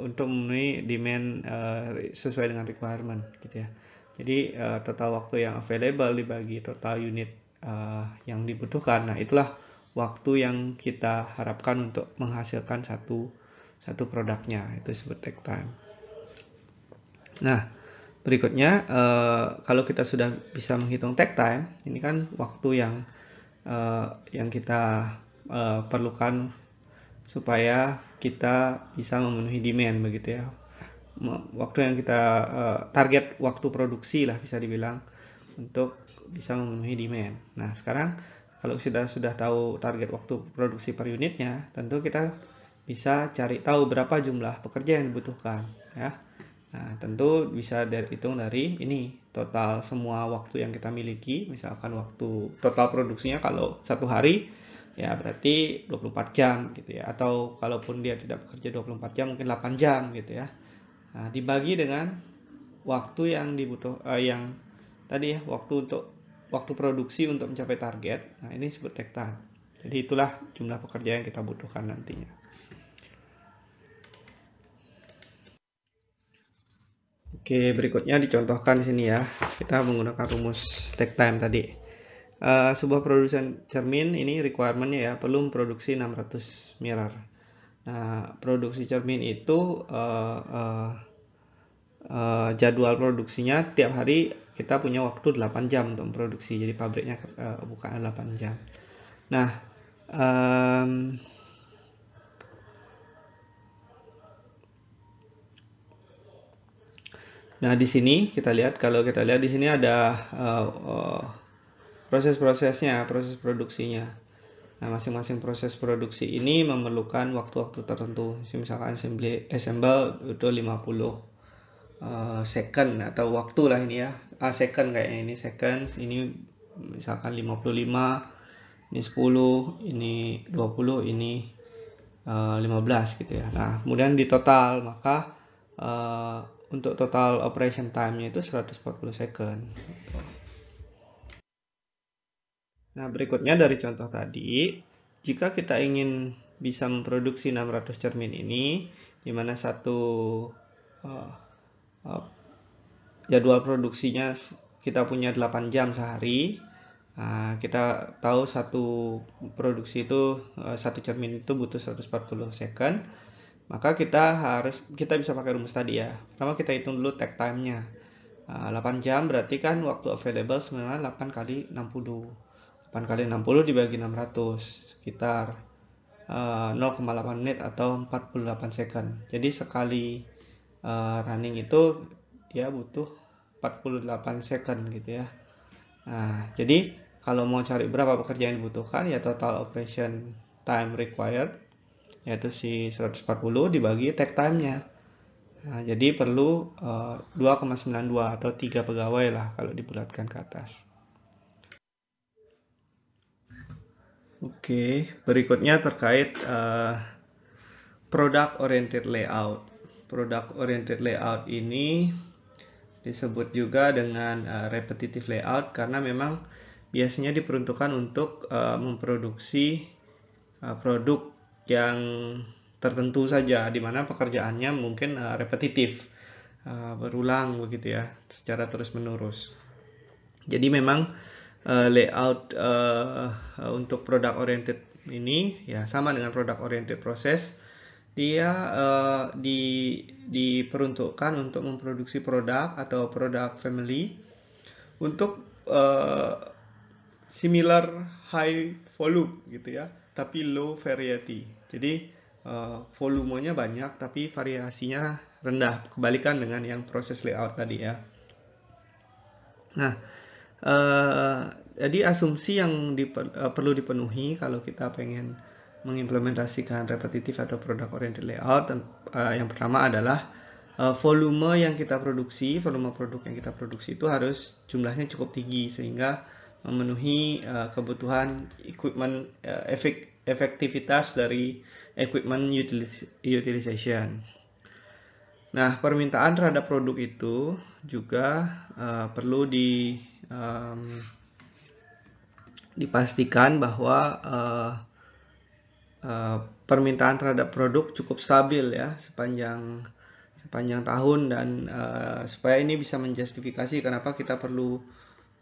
untuk memenuhi demand uh, sesuai dengan requirement gitu ya. Jadi uh, total waktu yang available dibagi total unit uh, yang dibutuhkan. Nah itulah waktu yang kita harapkan untuk menghasilkan satu satu produknya itu disebut tag time. Nah, berikutnya uh, kalau kita sudah bisa menghitung tag time, ini kan waktu yang uh, yang kita uh, perlukan supaya kita bisa memenuhi demand begitu ya. Waktu yang kita uh, target waktu produksi lah bisa dibilang untuk bisa memenuhi demand. Nah, sekarang kalau sudah sudah tahu target waktu produksi per unitnya, tentu kita bisa cari tahu berapa jumlah pekerja yang dibutuhkan ya Nah, tentu bisa dari, hitung dari ini total semua waktu yang kita miliki, misalkan waktu total produksinya kalau satu hari ya berarti 24 jam gitu ya atau kalaupun dia tidak bekerja 24 jam mungkin 8 jam gitu ya. Nah, dibagi dengan waktu yang dibutuh eh, yang tadi ya waktu untuk waktu produksi untuk mencapai target. Nah, ini disebut hektar. Jadi itulah jumlah pekerja yang kita butuhkan nantinya. Oke, berikutnya dicontohkan di sini ya. Kita menggunakan rumus take time tadi. Uh, sebuah produsen cermin ini requirementnya ya perlu produksi 600 mirror. Nah, produksi cermin itu uh, uh, uh, jadwal produksinya tiap hari kita punya waktu 8 jam untuk produksi Jadi pabriknya uh, buka 8 jam. Nah, um, Nah, di sini kita lihat kalau kita lihat di sini ada uh, uh, proses-prosesnya, proses produksinya. Nah, masing-masing proses produksi ini memerlukan waktu-waktu tertentu. Misalkan assembly assemble itu 50 uh, second atau waktu lah ini ya. Ah, second kayak ini seconds, ini misalkan 55, ini 10, ini 20, ini uh, eh, 15 gitu ya. Nah, kemudian di total maka uh, untuk total operation time-nya itu 140 second. Nah, berikutnya dari contoh tadi, jika kita ingin bisa memproduksi 600 cermin ini, di mana satu uh, uh, jadwal produksinya kita punya 8 jam sehari, uh, kita tahu satu produksi itu, uh, satu cermin itu butuh 140 second, maka kita harus kita bisa pakai rumus tadi ya pertama kita hitung dulu tag time-nya 8 ah, jam berarti kan waktu available sebenarnya 8 kali 60 8 kali 60 dibagi 600 sekitar 0,8 ah, menit atau 48 second jadi sekali ah, running itu dia butuh 48 second gitu ya nah jadi kalau mau cari berapa pekerjaan yang dibutuhkan ya total operation time required yaitu si 140 dibagi tag time-nya. Nah, jadi perlu uh, eh, 2,92 atau 3 pegawai lah kalau dibulatkan ke atas. Oke, berikutnya terkait uh, eh, product oriented layout. Product oriented layout ini disebut juga dengan uh, repetitive layout karena memang biasanya diperuntukkan untuk uh, memproduksi uh, produk yang tertentu saja di mana pekerjaannya mungkin uh, repetitif uh, berulang begitu ya secara terus menerus jadi memang uh, layout uh, untuk product oriented ini ya sama dengan product oriented proses dia uh, di, diperuntukkan untuk memproduksi produk atau produk family untuk uh, similar high volume gitu ya tapi low variety. Jadi uh, volumenya banyak tapi variasinya rendah. Kebalikan dengan yang proses layout tadi ya. Nah, uh, jadi asumsi yang diper, uh, perlu dipenuhi kalau kita pengen mengimplementasikan repetitif atau product oriented layout uh, yang pertama adalah uh, volume yang kita produksi, volume produk yang kita produksi itu harus jumlahnya cukup tinggi sehingga memenuhi uh, kebutuhan equipment uh, efek efektivitas dari equipment utilis utilization. Nah, permintaan terhadap produk itu juga uh, perlu di um, dipastikan bahwa uh, uh, permintaan terhadap produk cukup stabil ya sepanjang sepanjang tahun dan uh, supaya ini bisa menjustifikasi kenapa kita perlu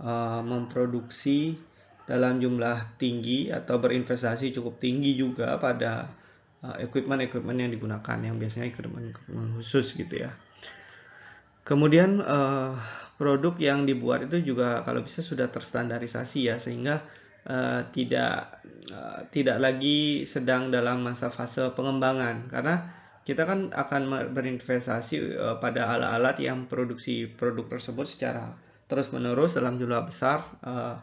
Eh, memproduksi dalam jumlah tinggi atau berinvestasi cukup tinggi juga pada eh, equipment-equipment yang digunakan yang biasanya equipment, equipment khusus gitu ya. Kemudian eh, produk yang dibuat itu juga kalau bisa sudah terstandarisasi ya sehingga uh, tidak uh, tidak lagi sedang dalam masa fase pengembangan karena kita kan akan berinvestasi uh, pada alat-alat yang produksi produk tersebut secara terus menerus dalam jumlah besar uh,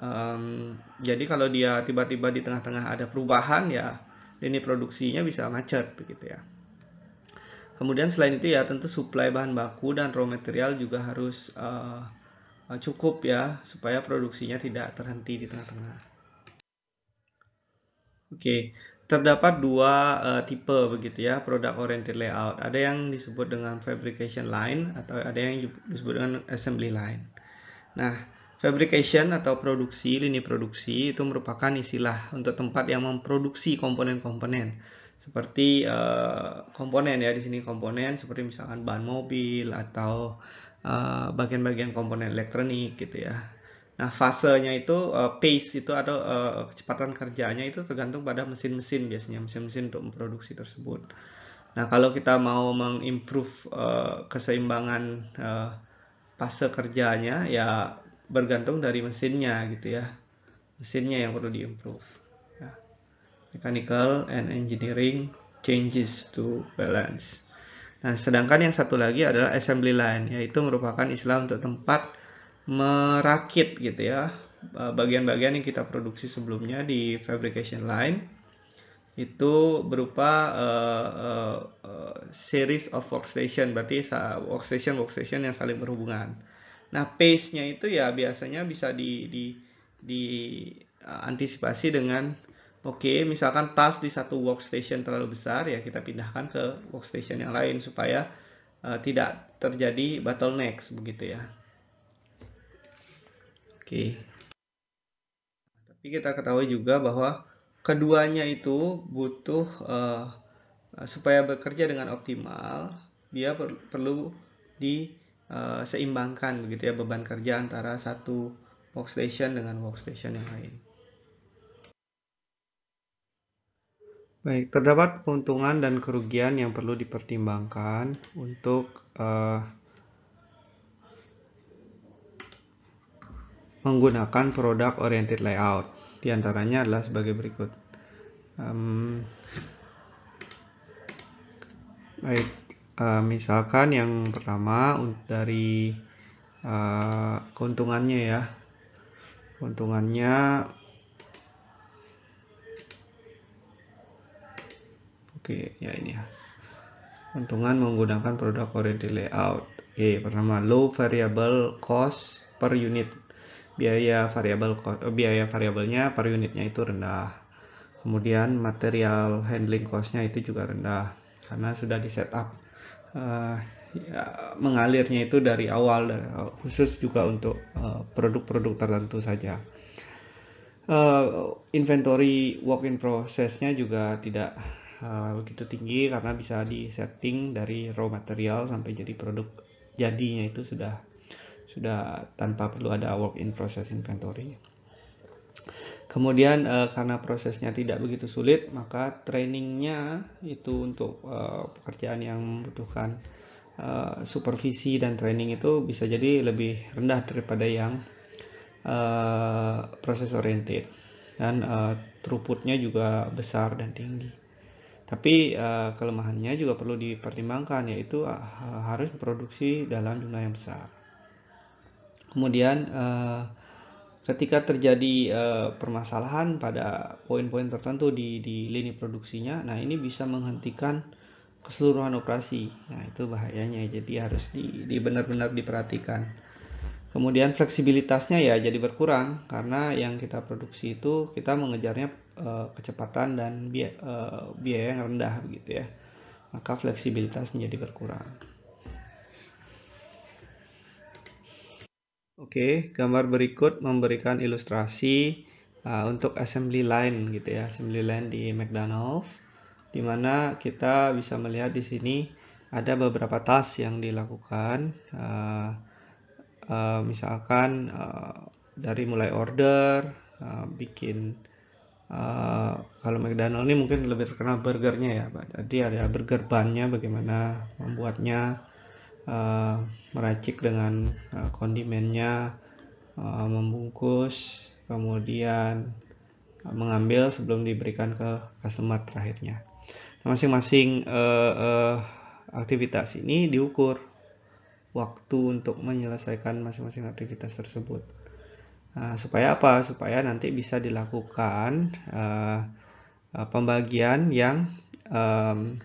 um, jadi kalau dia tiba-tiba di tengah-tengah ada perubahan ya ini produksinya bisa macet begitu ya kemudian selain itu ya tentu suplai bahan baku dan raw material juga harus uh, cukup ya supaya produksinya tidak terhenti di tengah-tengah oke okay terdapat dua uh, tipe begitu ya produk oriented layout. Ada yang disebut dengan fabrication line atau ada yang disebut dengan assembly line. Nah, fabrication atau produksi lini produksi itu merupakan istilah untuk tempat yang memproduksi komponen-komponen seperti uh, komponen ya di sini komponen seperti misalkan ban mobil atau eh, bagian-bagian uh, komponen elektronik gitu ya Nah, fasenya itu uh, pace itu atau uh, kecepatan kerjanya itu tergantung pada mesin-mesin biasanya, mesin-mesin untuk memproduksi tersebut. Nah, kalau kita mau mengimprove uh, keseimbangan uh, fase kerjanya ya bergantung dari mesinnya gitu ya. Mesinnya yang perlu diimprove. Ya. Mechanical and engineering changes to balance. Nah, sedangkan yang satu lagi adalah assembly line yaitu merupakan istilah untuk tempat merakit gitu ya eh, bagian-bagian yang kita produksi sebelumnya di fabrication line itu berupa uh, uh, series of workstation berarti workstation workstation yang saling berhubungan. Nah pace-nya itu ya biasanya bisa di di di antisipasi dengan oke okay, misalkan task di satu workstation terlalu besar ya kita pindahkan ke workstation yang lain supaya uh, tidak terjadi bottleneck begitu ya. Oke. Tapi kita ketahui juga bahwa keduanya itu butuh uh, supaya bekerja dengan optimal, dia per perlu diseimbangkan eh, uh, begitu ya beban kerja antara satu workstation dengan workstation yang lain. Baik, terdapat keuntungan dan kerugian yang perlu dipertimbangkan untuk uh, menggunakan produk oriented layout. diantaranya adalah sebagai berikut. Um, baik, uh, misalkan yang pertama dari uh, keuntungannya ya. Keuntungannya Oke, ya ini ya. Keuntungan menggunakan produk oriented layout. Oke, pertama low variable cost per unit biaya variabel eh, biaya variabelnya per unitnya itu rendah kemudian material handling costnya itu juga rendah karena sudah di setup uh, ya, mengalirnya itu dari awal khusus juga untuk eh, produk-produk uh, tertentu saja uh, inventory work in processnya juga tidak uh, begitu tinggi karena bisa disetting dari raw material sampai jadi produk jadinya itu sudah sudah tanpa perlu ada work in process inventory Kemudian e, karena prosesnya tidak begitu sulit, maka trainingnya itu untuk e, pekerjaan yang membutuhkan uh, supervisi dan training itu bisa jadi lebih rendah daripada yang uh, proses oriented dan uh, throughputnya juga besar dan tinggi. Tapi uh, kelemahannya juga perlu dipertimbangkan yaitu uh, harus produksi dalam jumlah yang besar. Kemudian uh, ketika terjadi uh, permasalahan pada poin-poin tertentu di, di lini produksinya, nah ini bisa menghentikan keseluruhan operasi. Nah itu bahayanya, jadi harus di, di benar-benar diperhatikan. Kemudian fleksibilitasnya ya jadi berkurang karena yang kita produksi itu kita mengejarnya uh, kecepatan dan biaya, uh, biaya yang rendah gitu ya. Maka fleksibilitas menjadi berkurang. Oke, gambar berikut memberikan ilustrasi uh, untuk assembly line gitu ya, assembly line di McDonald's di mana kita bisa melihat di sini ada beberapa tas yang dilakukan uh, uh, misalkan uh, dari mulai order uh, bikin uh, kalau McDonald's ini mungkin lebih terkenal burgernya ya Pak. Jadi ada burger bannya bagaimana membuatnya Eh, meracik dengan eh, kondimennya, eh, membungkus, kemudian mengambil sebelum diberikan ke customer terakhirnya. Masing-masing uh, uh, aktivitas ini diukur waktu untuk menyelesaikan masing-masing aktivitas tersebut. Uh, supaya apa? Supaya nanti bisa dilakukan uh, pembagian yang um,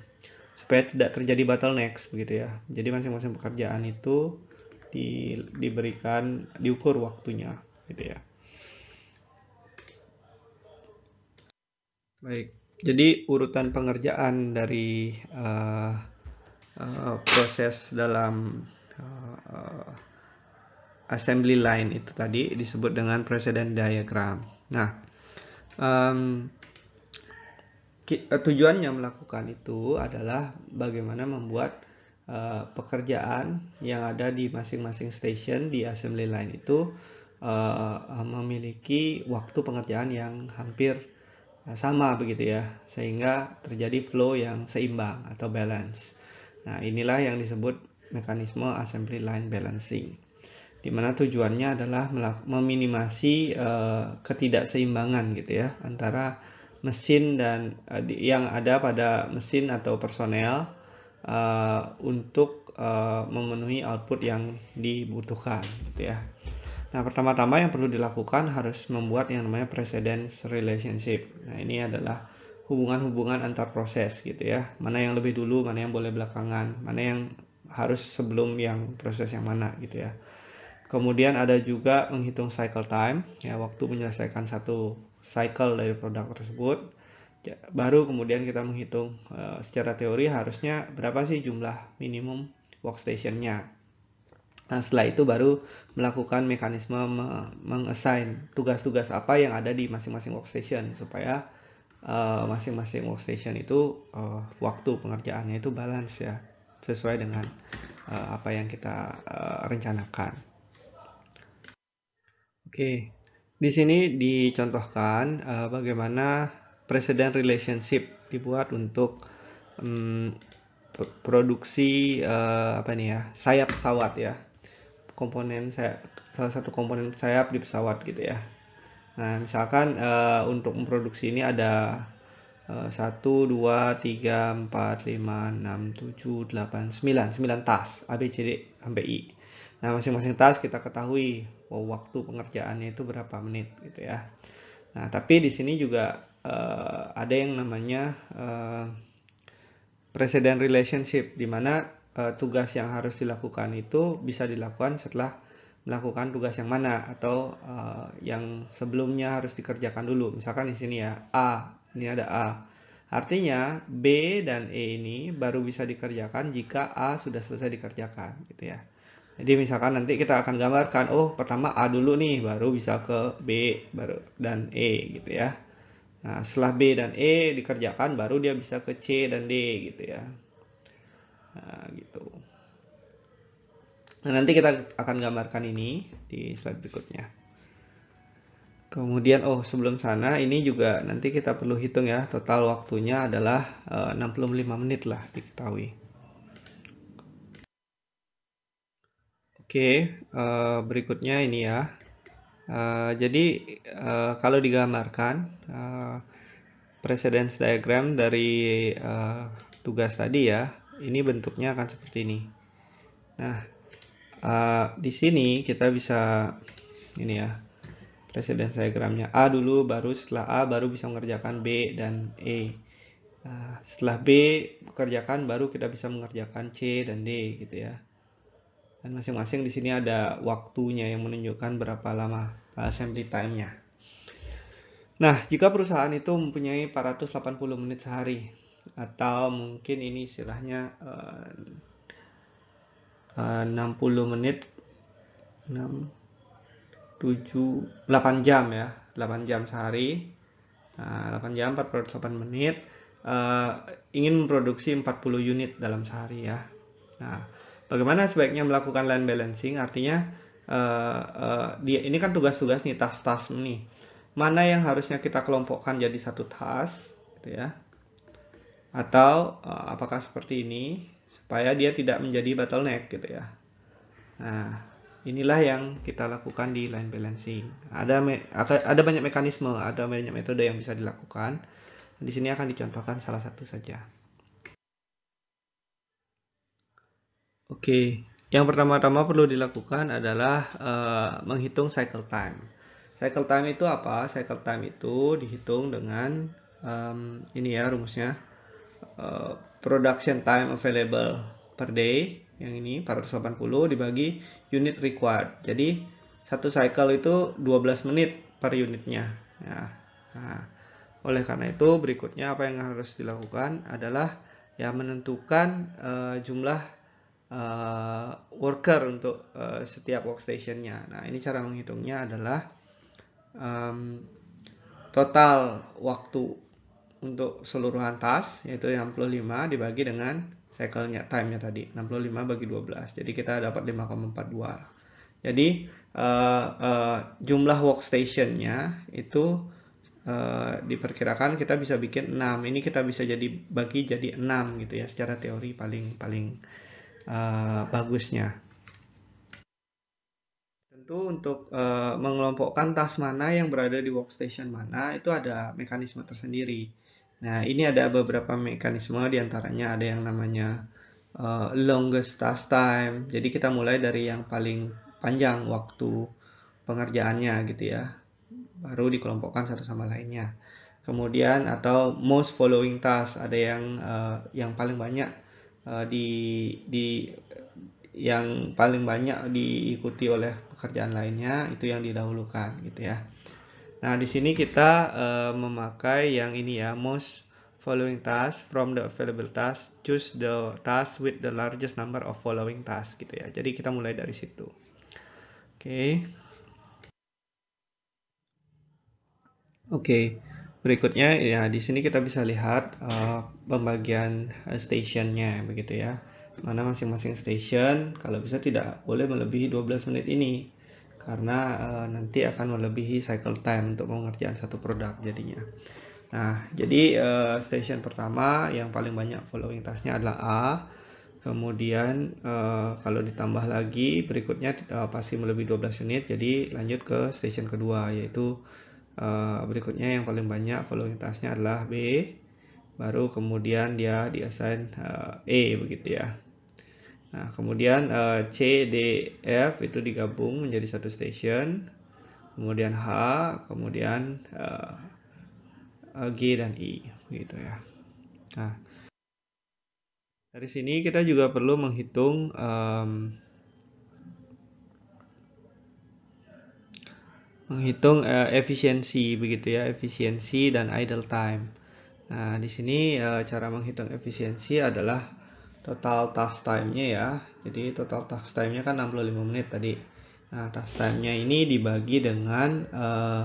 supaya tidak terjadi bottleneck begitu ya. Jadi masing-masing pekerjaan itu di, diberikan diukur waktunya gitu ya. Baik, jadi urutan pengerjaan dari uh, uh, proses dalam uh, assembly line itu tadi disebut dengan precedent diagram. Nah, um, Eh, tujuannya melakukan itu adalah bagaimana membuat uh, pekerjaan yang ada di masing-masing station di assembly line itu uh, memiliki waktu pengerjaan yang hampir sama begitu ya sehingga terjadi flow yang seimbang atau balance. Nah, inilah yang disebut mekanisme assembly line balancing. Di mana tujuannya adalah meminimasi uh, ketidakseimbangan gitu ya antara mesin dan uh, yang ada pada mesin atau personel uh, untuk uh, memenuhi output yang dibutuhkan gitu ya. Nah, pertama-tama yang perlu dilakukan harus membuat yang namanya precedence relationship. Nah, ini adalah hubungan-hubungan antar proses gitu ya. Mana yang lebih dulu, mana yang boleh belakangan, mana yang harus sebelum yang proses yang mana gitu ya. Kemudian ada juga menghitung cycle time, ya waktu menyelesaikan satu cycle dari produk tersebut baru kemudian kita menghitung uh, secara teori harusnya berapa sih jumlah minimum workstationnya nah setelah itu baru melakukan mekanisme mengassign tugas-tugas apa yang ada di masing-masing workstation supaya eh, masing-masing uh, workstation itu uh, waktu pengerjaannya itu balance ya sesuai dengan uh, apa yang kita uh, rencanakan. Oke, okay. Di sini dicontohkan uh, bagaimana presiden relationship dibuat untuk um, produksi uh, apa nih ya sayap pesawat ya komponen saya salah satu komponen sayap di pesawat gitu ya. Nah misalkan uh, untuk memproduksi ini ada satu dua tiga empat lima enam tujuh delapan sembilan sembilan tas A B C sampai I. Nah masing-masing tas kita ketahui Oh, waktu pengerjaannya itu berapa menit gitu ya. Nah, tapi di sini juga uh, ada yang namanya uh, eh, precedent relationship di mana uh, tugas yang harus dilakukan itu bisa dilakukan setelah melakukan tugas yang mana atau uh, yang sebelumnya harus dikerjakan dulu. Misalkan di sini ya A, ini ada A. Artinya B dan E ini baru bisa dikerjakan jika A sudah selesai dikerjakan gitu ya. Jadi misalkan nanti kita akan gambarkan, oh pertama A dulu nih, baru bisa ke B baru dan E gitu ya. Nah setelah B dan E dikerjakan, baru dia bisa ke C dan D gitu ya. Nah, gitu. Nah nanti kita akan gambarkan ini di slide berikutnya. Kemudian oh sebelum sana ini juga nanti kita perlu hitung ya total waktunya adalah 65 eh, menit lah diketahui. Oke, uh, berikutnya ini ya. Eh, jadi eh, kalau digambarkan uh, precedence diagram dari tugas tadi ya, ini bentuknya akan seperti ini. Nah, di sini kita bisa ini ya precedence diagramnya A dulu, baru setelah A baru bisa mengerjakan B dan E. Nah, setelah B kerjakan baru kita bisa mengerjakan C dan D gitu ya dan masing-masing di sini ada waktunya yang menunjukkan berapa lama eh, assembly time-nya. Nah, jika perusahaan itu mempunyai 480 menit sehari atau mungkin ini istilahnya uh, uh, 60 menit 6 7 8 jam ya, 8 jam sehari. Nah, 8 jam 48 menit uh, ingin memproduksi 40 unit dalam sehari ya. Nah, Bagaimana sebaiknya melakukan land balancing? Artinya uh, uh, dia ini kan tugas-tugas nih tas-tas nih. Mana yang harusnya kita kelompokkan jadi satu tas, gitu ya? Atau uh, apakah seperti ini supaya dia tidak menjadi bottleneck, gitu ya? Nah, inilah yang kita lakukan di line balancing. Ada ada banyak mekanisme, ada banyak metode yang bisa dilakukan. Di sini akan dicontohkan salah satu saja. Oke, yang pertama-tama perlu dilakukan adalah uh, menghitung cycle time. Cycle time itu apa? Cycle time itu dihitung dengan um, ini ya rumusnya uh, production time available per day yang ini 480 dibagi unit required. Jadi satu cycle itu 12 menit per unitnya. Ya. nah, oleh karena itu berikutnya apa yang harus dilakukan adalah ya menentukan uh, jumlah uh, worker untuk uh, setiap workstationnya. Nah ini cara menghitungnya adalah um, total waktu untuk seluruh tas yaitu 65 dibagi dengan cycle time-nya tadi 65 bagi 12 jadi kita dapat 5,42 jadi uh, uh, jumlah workstation-nya itu uh, diperkirakan kita bisa bikin 6 ini kita bisa jadi bagi jadi 6 gitu ya secara teori paling paling Eh, bagusnya. Tentu untuk uh, mengelompokkan tas mana yang berada di workstation mana itu ada mekanisme tersendiri. Nah ini ada beberapa mekanisme diantaranya ada yang namanya uh, longest task time. Jadi kita mulai dari yang paling panjang waktu pengerjaannya gitu ya. Baru dikelompokkan satu sama lainnya kemudian atau most following task ada yang uh, yang paling banyak Eh, di di yang paling banyak diikuti oleh pekerjaan lainnya itu yang didahulukan gitu ya. Nah, di sini kita uh, memakai yang ini ya, most following task from the available task, choose the task with the largest number of following task gitu ya. Jadi kita mulai dari situ. Oke. Okay. Oke. Okay. Berikutnya ya di sini kita bisa lihat uh, pembagian eh, stationnya begitu ya. Mana masing-masing station kalau bisa tidak boleh melebihi 12 menit ini karena uh, nanti akan melebihi cycle time untuk pengerjaan satu produk jadinya. Nah, jadi uh, station pertama yang paling banyak following tasnya adalah A. Kemudian uh, kalau ditambah lagi berikutnya uh, pasti melebihi 12 unit jadi lanjut ke station kedua yaitu Eh, berikutnya yang paling banyak volumitasnya adalah B baru kemudian dia diassign uh, E begitu ya nah kemudian uh, C D F itu digabung menjadi satu station kemudian H kemudian G dan I begitu ya nah dari sini kita juga perlu menghitung um, menghitung uh, efisiensi begitu ya, efisiensi dan idle time. Nah, di sini uh, cara menghitung efisiensi adalah total task time-nya ya. Jadi total task time-nya kan 65 menit tadi. Nah, task time-nya ini dibagi dengan uh,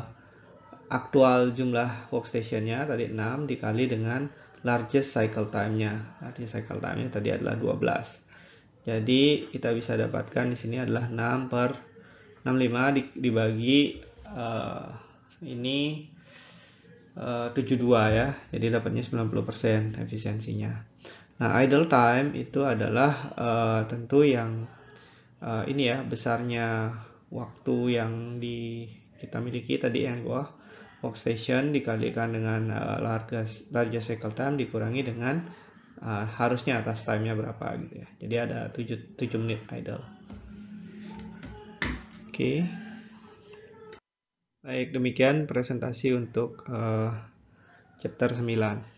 aktual jumlah workstation-nya tadi 6 dikali dengan largest cycle time-nya. Largest cycle time-nya tadi adalah 12. Jadi kita bisa dapatkan di sini adalah 6 per 65 dibagi uh, ini eh, uh, 72 ya jadi dapatnya 90% efisiensinya nah idle time itu adalah uh, tentu yang uh, ini ya besarnya waktu yang di kita miliki tadi yang di workstation dikalikan dengan uh, largest, largest cycle time dikurangi dengan uh, harusnya atas time nya berapa gitu ya jadi ada 7, 7 menit idle oke okay. Baik, demikian presentasi untuk uh, chapter 9.